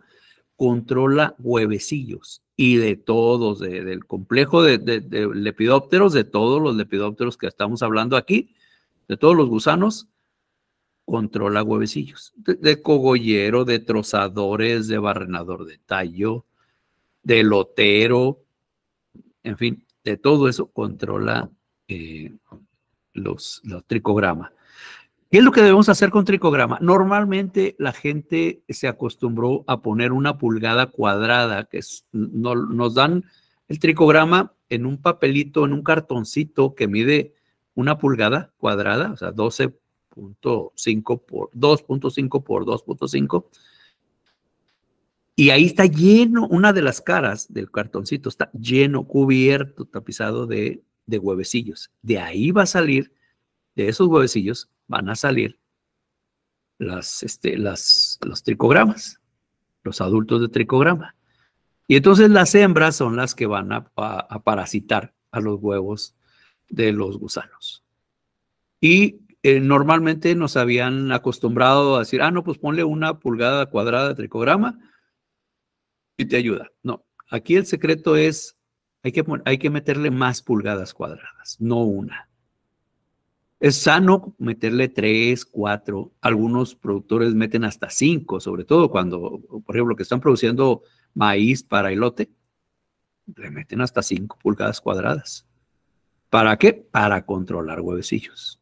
controla huevecillos y de todos, del complejo de, de, lepidópteros, de todos los lepidópteros que estamos hablando aquí, de todos los gusanos, controla huevecillos, de, cogollero, de trozadores, de barrenador de tallo, de lotero, en fin, de todo eso controla eh, los, los tricogramas. ¿Qué es lo que debemos hacer con tricograma? Normalmente la gente se acostumbró a poner una pulgada cuadrada, que no, nos dan el tricograma en un papelito, en un cartoncito que mide una pulgada cuadrada, o sea, 12.5 por 2.5 por 2.5 y ahí está lleno, una de las caras del cartoncito está lleno, cubierto, tapizado de, huevecillos. De ahí va a salir, de esos huevecillos van a salir las, este, las, los tricogramas, los adultos de tricograma. Y entonces las hembras son las que van a, parasitar a los huevos de los gusanos. Y eh, normalmente nos habían acostumbrado a decir, ah, no, pues ponle una pulgada cuadrada de tricograma y te ayuda. No, aquí el secreto es, hay que, hay que meterle más pulgadas cuadradas, no una. Es sano meterle tres, cuatro, algunos productores meten hasta cinco, sobre todo cuando, por ejemplo, que están produciendo maíz para elote, le meten hasta cinco pulgadas cuadradas. ¿Para qué? Para controlar huevecillos.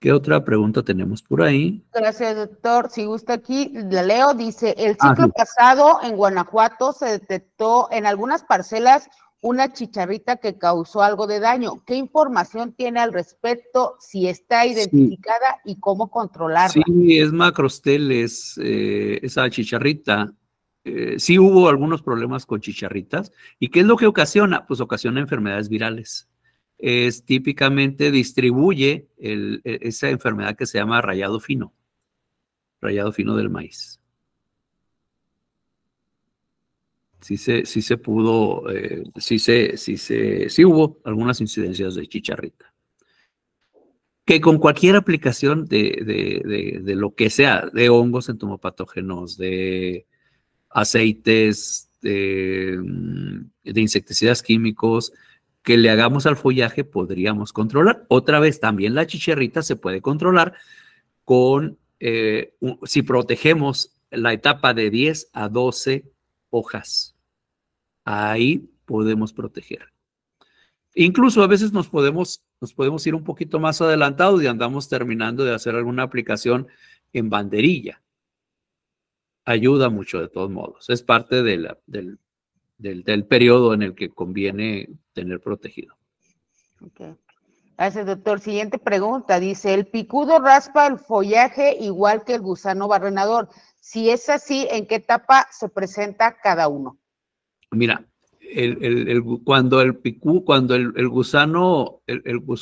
¿Qué otra pregunta tenemos por ahí? Gracias, doctor. Si gusta aquí, la leo. Dice, el ah, ciclo pasado en Guanajuato se detectó en algunas parcelas una chicharrita que causó algo de daño. ¿Qué información tiene al respecto? Si está identificada y cómo controlarla. Sí, es macrosteles eh, esa chicharrita. Eh, sí hubo algunos problemas con chicharritas. ¿Y qué es lo que ocasiona? Pues ocasiona enfermedades virales es típicamente distribuye e, esa enfermedad que se llama rayado fino, rayado fino del maíz. Sí se, se pudo, eh, sí, se, hubo algunas incidencias de chicharrita. Que con cualquier aplicación de, lo que sea, de hongos entomopatógenos, de aceites, de mm, insecticidas químicos, que le hagamos al follaje podríamos controlar. Otra vez, también la chicherrita se puede controlar con, eh, si protegemos la etapa de 10 a 12 hojas, ahí podemos proteger. Incluso a veces nos podemos, nos podemos ir un poquito más adelantado y andamos terminando de hacer alguna aplicación en banderilla. Ayuda mucho de todos modos. Es parte de la, del, del, periodo en el que conviene tener protegido. Okay. Gracias, doctor. Siguiente pregunta. Dice, ¿el picudo raspa el follaje igual que el gusano barrenador? Si es así, ¿en qué etapa se presenta cada uno? Mira, el, el, cuando el picú, cuando el, gusano,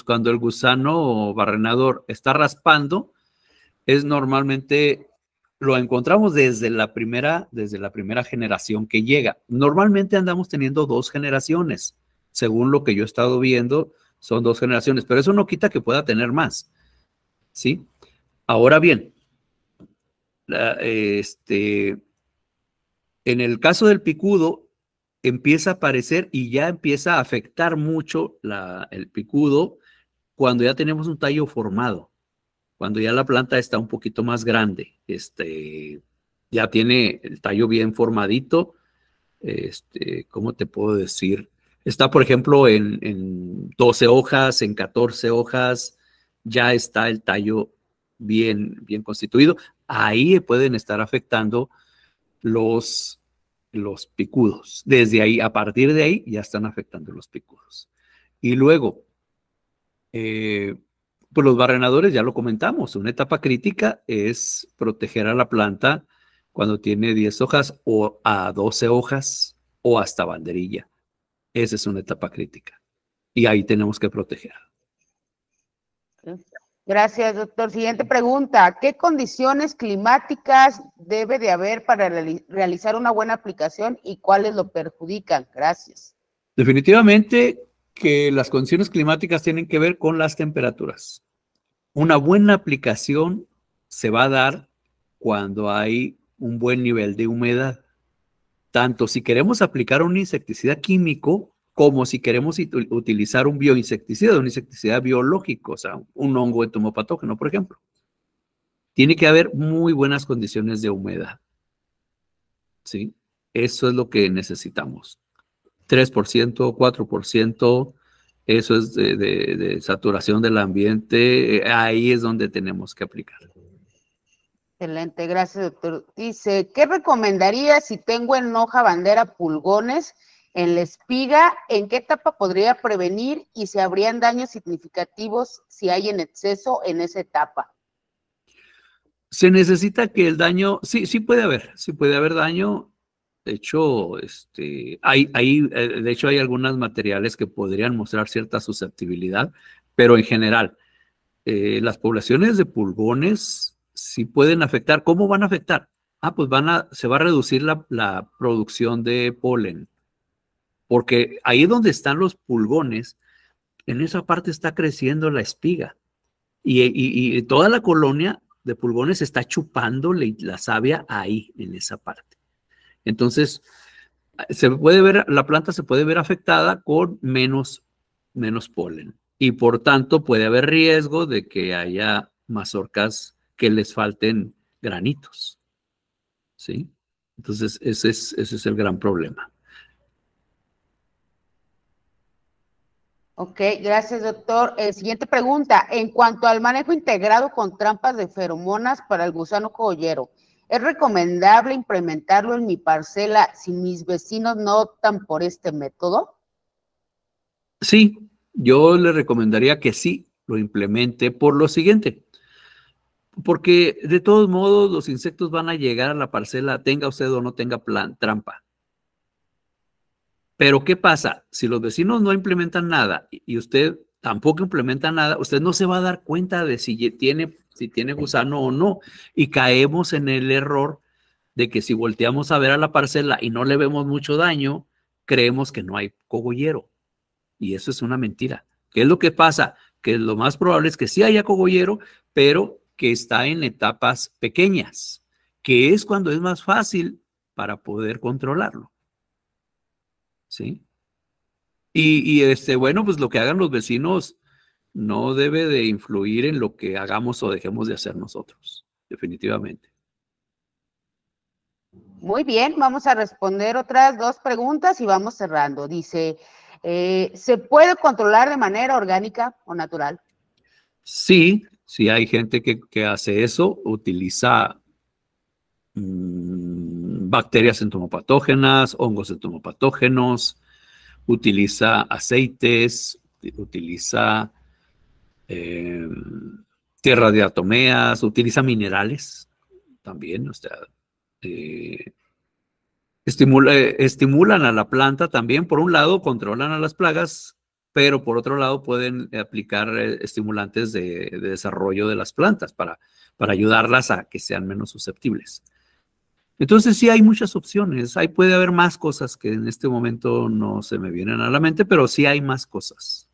cuando el gusano barrenador está raspando, es normalmente lo encontramos desde la primera, desde la primera generación que llega. Normalmente andamos teniendo dos generaciones, según lo que yo he estado viendo, son dos generaciones, pero eso no quita que pueda tener más, ¿sí? Ahora bien, este, en el caso del picudo, empieza a aparecer y ya empieza a afectar mucho el picudo cuando ya tenemos un tallo formado cuando ya la planta está un poquito más grande, este, ya tiene el tallo bien formadito, este, ¿cómo te puedo decir? Está, por ejemplo, en, 12 hojas, en 14 hojas, ya está el tallo bien, bien constituido. Ahí pueden estar afectando los, los picudos. Desde ahí, a partir de ahí, ya están afectando los picudos. Y luego, eh, pues los barrenadores, ya lo comentamos, una etapa crítica es proteger a la planta cuando tiene 10 hojas o a 12 hojas o hasta banderilla. Esa es una etapa crítica y ahí tenemos que proteger. Gracias, doctor. Siguiente pregunta. ¿Qué condiciones climáticas debe de haber para realizar una buena aplicación y cuáles lo perjudican? Gracias. Definitivamente que las condiciones climáticas tienen que ver con las temperaturas. Una buena aplicación se va a dar cuando hay un buen nivel de humedad. Tanto si queremos aplicar un insecticida químico como si queremos utilizar un bioinsecticida, un insecticida biológico, o sea, un hongo entomopatógeno, por ejemplo. Tiene que haber muy buenas condiciones de humedad. ¿Sí? Eso es lo que necesitamos. 3%, 4%, eso es de, saturación del ambiente, eh, ahí es donde tenemos que aplicar. Excelente, gracias doctor. Dice, ¿qué recomendaría si tengo en hoja bandera pulgones en la espiga? ¿En qué etapa podría prevenir y si habrían daños significativos si hay en exceso en esa etapa? Se necesita que el daño, sí, sí puede haber, sí puede haber daño, de hecho, este, hay, hay, eh, de hecho, hay algunos materiales que podrían mostrar cierta susceptibilidad, pero en general, eh, las poblaciones de pulgones sí pueden afectar. ¿Cómo van a afectar? Ah, pues van a, se va a reducir la, producción de polen, porque ahí donde están los pulgones, en esa parte está creciendo la espiga. Y, y toda la colonia de pulgones está chupando la savia ahí, en esa parte. Entonces, se puede ver, la planta se puede ver afectada con menos, menos polen y por tanto puede haber riesgo de que haya mazorcas que les falten granitos. ¿Sí? Entonces, ese es, el gran problema. Ok, gracias doctor. Eh, siguiente pregunta. En cuanto al manejo integrado con trampas de feromonas para el gusano cogollero, es recomendable implementarlo en mi parcela si mis vecinos no optan por este método. Sí, yo le recomendaría que sí lo implemente por lo siguiente. Porque de todos modos los insectos van a llegar a la parcela, tenga usted o no tenga plan, trampa. Pero ¿qué pasa? Si los vecinos no implementan nada y usted tampoco implementa nada, usted no se va a dar cuenta de si tiene si tiene gusano o no. Y caemos en el error de que si volteamos a ver a la parcela y no le vemos mucho daño, creemos que no hay cogollero. Y eso es una mentira. ¿Qué es lo que pasa? Que lo más probable es que sí haya cogollero, pero que está en etapas pequeñas, que es cuando es más fácil para poder controlarlo. ¿Sí? Y, este, bueno, pues lo que hagan los vecinos, no debe de influir en lo que hagamos o dejemos de hacer nosotros, definitivamente. Muy bien, vamos a responder otras dos preguntas y vamos cerrando. Dice, eh, ¿se puede controlar de manera orgánica o natural? Sí, sí hay gente que, hace eso, utiliza mm, bacterias entomopatógenas, hongos entomopatógenos, utiliza aceites, utiliza eh, tierra de atomeas, utiliza minerales también, o sea, eh, estimulan a la planta también, por un lado controlan a las plagas, pero por otro lado pueden aplicar eh, estimulantes de, desarrollo de las plantas para, para ayudarlas a que sean menos susceptibles. Entonces sí hay muchas opciones, ahí puede haber más cosas que en este momento no se me vienen a la mente, pero sí hay más cosas.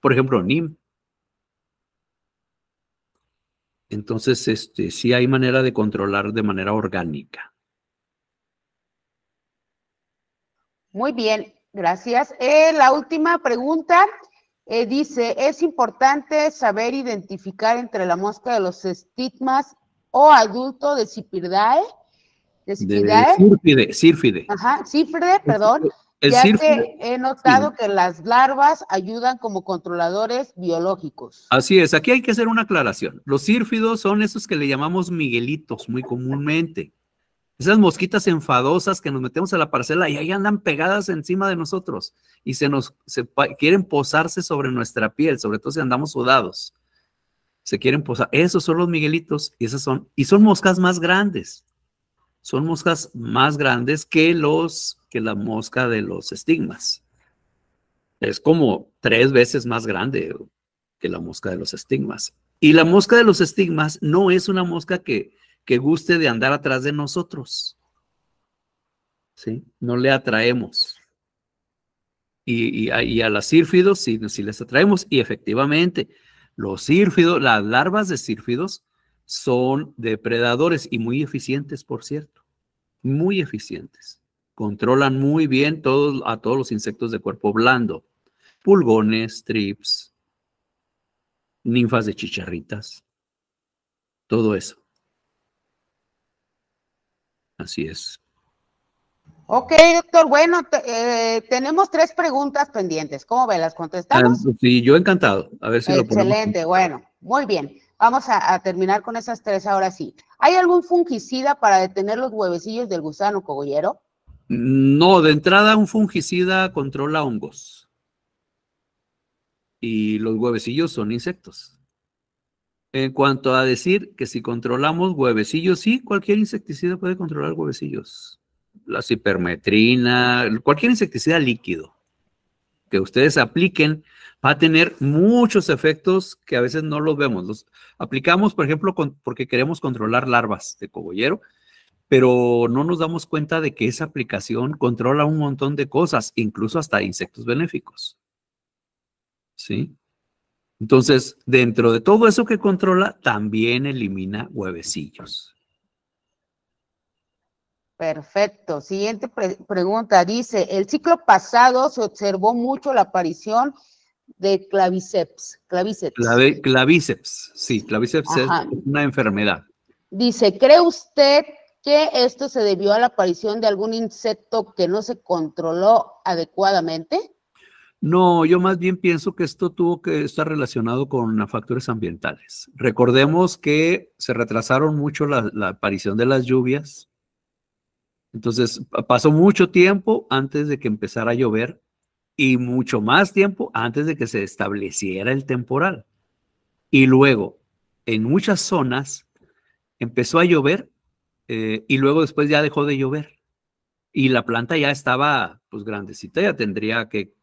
Por ejemplo, NIM, Entonces, este, sí hay manera de controlar de manera orgánica. Muy bien, gracias. Eh, la última pregunta eh, dice, es importante saber identificar entre la mosca de los estigmas o adulto de Cipirdae. De Cipirdae. Ajá, sírfide, perdón ya que he notado que las larvas ayudan como controladores biológicos. Así es, aquí hay que hacer una aclaración. Los sírfidos son esos que le llamamos miguelitos muy comúnmente. Esas mosquitas enfadosas que nos metemos a la parcela y ahí andan pegadas encima de nosotros y se nos quieren posarse sobre nuestra piel, sobre todo si andamos sudados. Se quieren posar. Esos son los miguelitos y esas son y son moscas más grandes son moscas más grandes que, los, que la mosca de los estigmas. Es como tres veces más grande que la mosca de los estigmas. Y la mosca de los estigmas no es una mosca que, guste de andar atrás de nosotros. ¿Sí? No le atraemos. Y, a, las sírfidos sí, les atraemos. Y efectivamente, los sírfidos, las larvas de sírfidos son depredadores y muy eficientes, por cierto, muy eficientes. Controlan muy bien todos, a todos los insectos de cuerpo blando, pulgones, trips, ninfas de chicharritas, todo eso. Así es. Ok, doctor, bueno, eh, tenemos tres preguntas pendientes. ¿Cómo ve? ¿Las contestamos? Ah, sí, yo encantado. A ver si Excelente, bueno, muy bien. Vamos a, terminar con esas tres ahora sí. ¿Hay algún fungicida para detener los huevecillos del gusano cogollero? No, de entrada un fungicida controla hongos. Y los huevecillos son insectos. En cuanto a decir que si controlamos huevecillos, sí, cualquier insecticida puede controlar huevecillos. La cipermetrina, cualquier insecticida líquido que ustedes apliquen va a tener muchos efectos que a veces no los vemos. Los aplicamos, por ejemplo, porque queremos controlar larvas de cogollero, pero no nos damos cuenta de que esa aplicación controla un montón de cosas, incluso hasta insectos benéficos. ¿Sí? Entonces, dentro de todo eso que controla, también elimina huevecillos. Perfecto. Siguiente pregunta. Dice, el ciclo pasado se observó mucho la aparición de claviceps. Claviceps. Clavíceps. claviceps, sí, claviceps es una enfermedad. Dice, ¿cree usted que esto se debió a la aparición de algún insecto que no se controló adecuadamente? No, yo más bien pienso que esto tuvo que estar relacionado con factores ambientales. Recordemos que se retrasaron mucho la aparición de las lluvias, entonces, pasó mucho tiempo antes de que empezara a llover y mucho más tiempo antes de que se estableciera el temporal. Y luego, en muchas zonas, empezó a llover eh, y luego después ya dejó de llover. Y la planta ya estaba, pues, grandecita, ya tendría que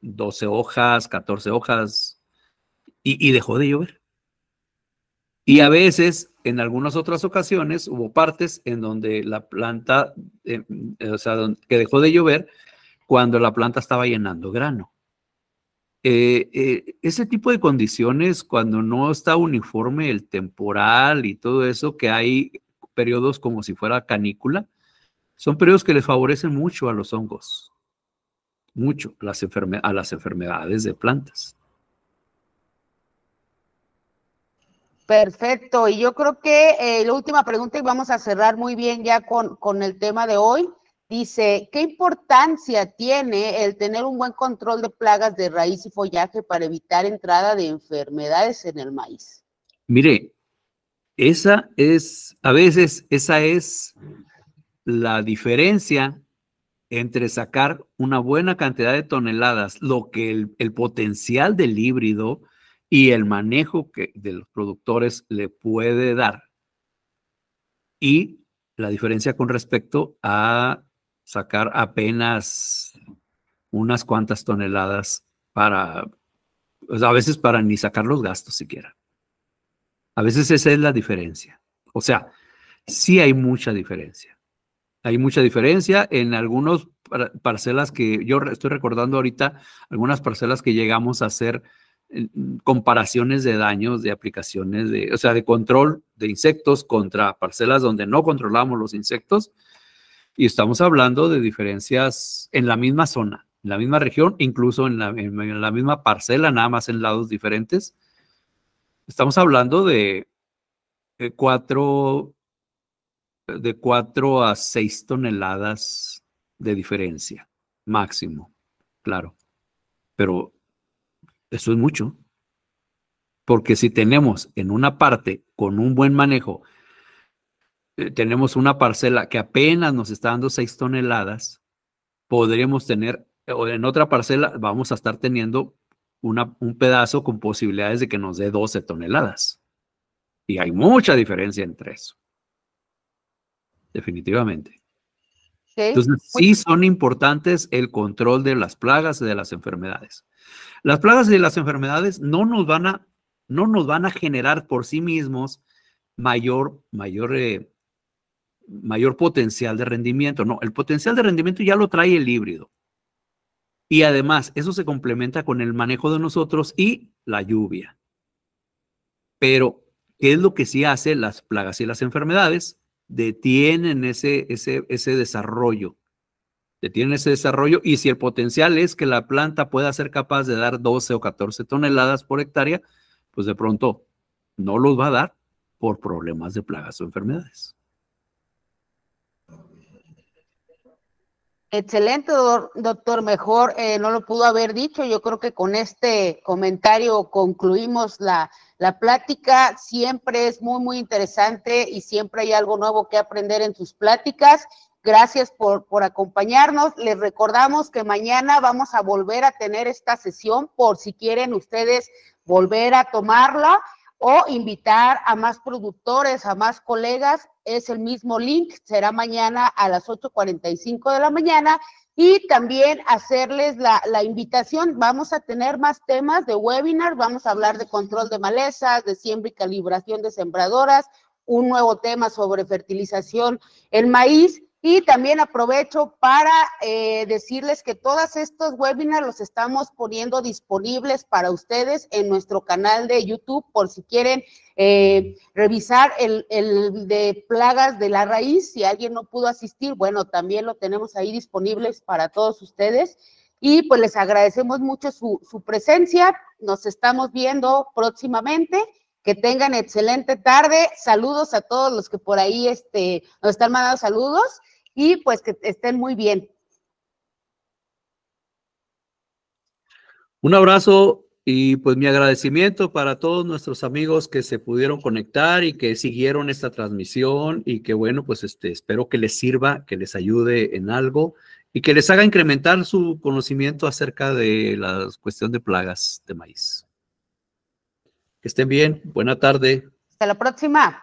12 hojas, 14 hojas, y dejó de llover. Y a veces, en algunas otras ocasiones, hubo partes en donde la planta, eh, eh, o sea, que dejó de llover cuando la planta estaba llenando grano. Eh, ese tipo de condiciones, cuando no está uniforme el temporal y todo eso, que hay periodos como si fuera canícula, son periodos que les favorecen mucho a los hongos, mucho las a las enfermedades de plantas. Perfecto, y yo creo que eh, la última pregunta, y vamos a cerrar muy bien ya con, el tema de hoy, dice, ¿qué importancia tiene el tener un buen control de plagas de raíz y follaje para evitar entrada de enfermedades en el maíz? Mire, esa es, a veces esa es la diferencia entre sacar una buena cantidad de toneladas, lo que el, el potencial del híbrido, y el manejo que de los productores le puede dar y la diferencia con respecto a sacar apenas unas cuantas toneladas para, pues, a veces para ni sacar los gastos siquiera. A veces esa es la diferencia. O sea, sí hay mucha diferencia. Hay mucha diferencia en algunas parcelas que yo estoy recordando ahorita, algunas parcelas que llegamos a hacer Mm, comparaciones de daños de aplicaciones de, o sea, de control de insectos contra parcelas donde no controlamos los insectos. Y estamos hablando de diferencias en la misma zona, en la misma región, incluso en la, misma parcela, nada más en lados diferentes. Estamos hablando de, cuatro de 4 a 6 toneladas de diferencia, máximo, claro. Pero eso es mucho. Porque si tenemos en una parte con un buen manejo, eh, tenemos una parcela que apenas nos está dando 6 toneladas, podríamos tener, eh, o en otra parcela vamos a estar teniendo un pedazo con posibilidades de que nos dé 12 toneladas. Y hay mucha diferencia entre eso. Definitivamente. Entonces, sí son importantes el control de las plagas y de las enfermedades. Las plagas y las enfermedades no nos van a, no nos van a generar por sí mismos mayor, mayor, eh, mayor potencial de rendimiento. No, el potencial de rendimiento ya lo trae el híbrido. Y además, eso se complementa con el manejo de nosotros y la lluvia. Pero, ¿qué es lo que sí hace las plagas y las enfermedades? detienen ese, ese, ese desarrollo. Detienen ese desarrollo y si el potencial es que la planta pueda ser capaz de dar 12 o 14 toneladas por hectárea, pues de pronto no los va a dar por problemas de plagas o enfermedades. Excelente, doctor. Mejor eh, no lo pudo haber dicho. Yo creo que con este comentario concluimos la, plática. Siempre es muy, muy interesante y siempre hay algo nuevo que aprender en sus pláticas. Gracias por, por acompañarnos. Les recordamos que mañana vamos a volver a tener esta sesión por si quieren ustedes volver a tomarla o invitar a más productores, a más colegas es el mismo link, será mañana a las 8.45 de la mañana. Y también hacerles la, la, invitación, vamos a tener más temas de webinar, vamos a hablar de control de malezas, de siembra y calibración de sembradoras, un nuevo tema sobre fertilización en maíz y también aprovecho para eh, decirles que todos estos webinars los estamos poniendo disponibles para ustedes en nuestro canal de YouTube por si quieren eh, revisar el, de plagas de la raíz. Si alguien no pudo asistir, bueno, también lo tenemos ahí disponibles para todos ustedes. Y pues les agradecemos mucho su, su presencia. Nos estamos viendo próximamente. Que tengan excelente tarde. Saludos a todos los que por ahí este, nos están mandando saludos y pues que estén muy bien. Un abrazo y pues mi agradecimiento para todos nuestros amigos que se pudieron conectar y que siguieron esta transmisión y que bueno, pues este, espero que les sirva, que les ayude en algo y que les haga incrementar su conocimiento acerca de la cuestión de plagas de maíz. Que estén bien. Buena tarde. Hasta la próxima.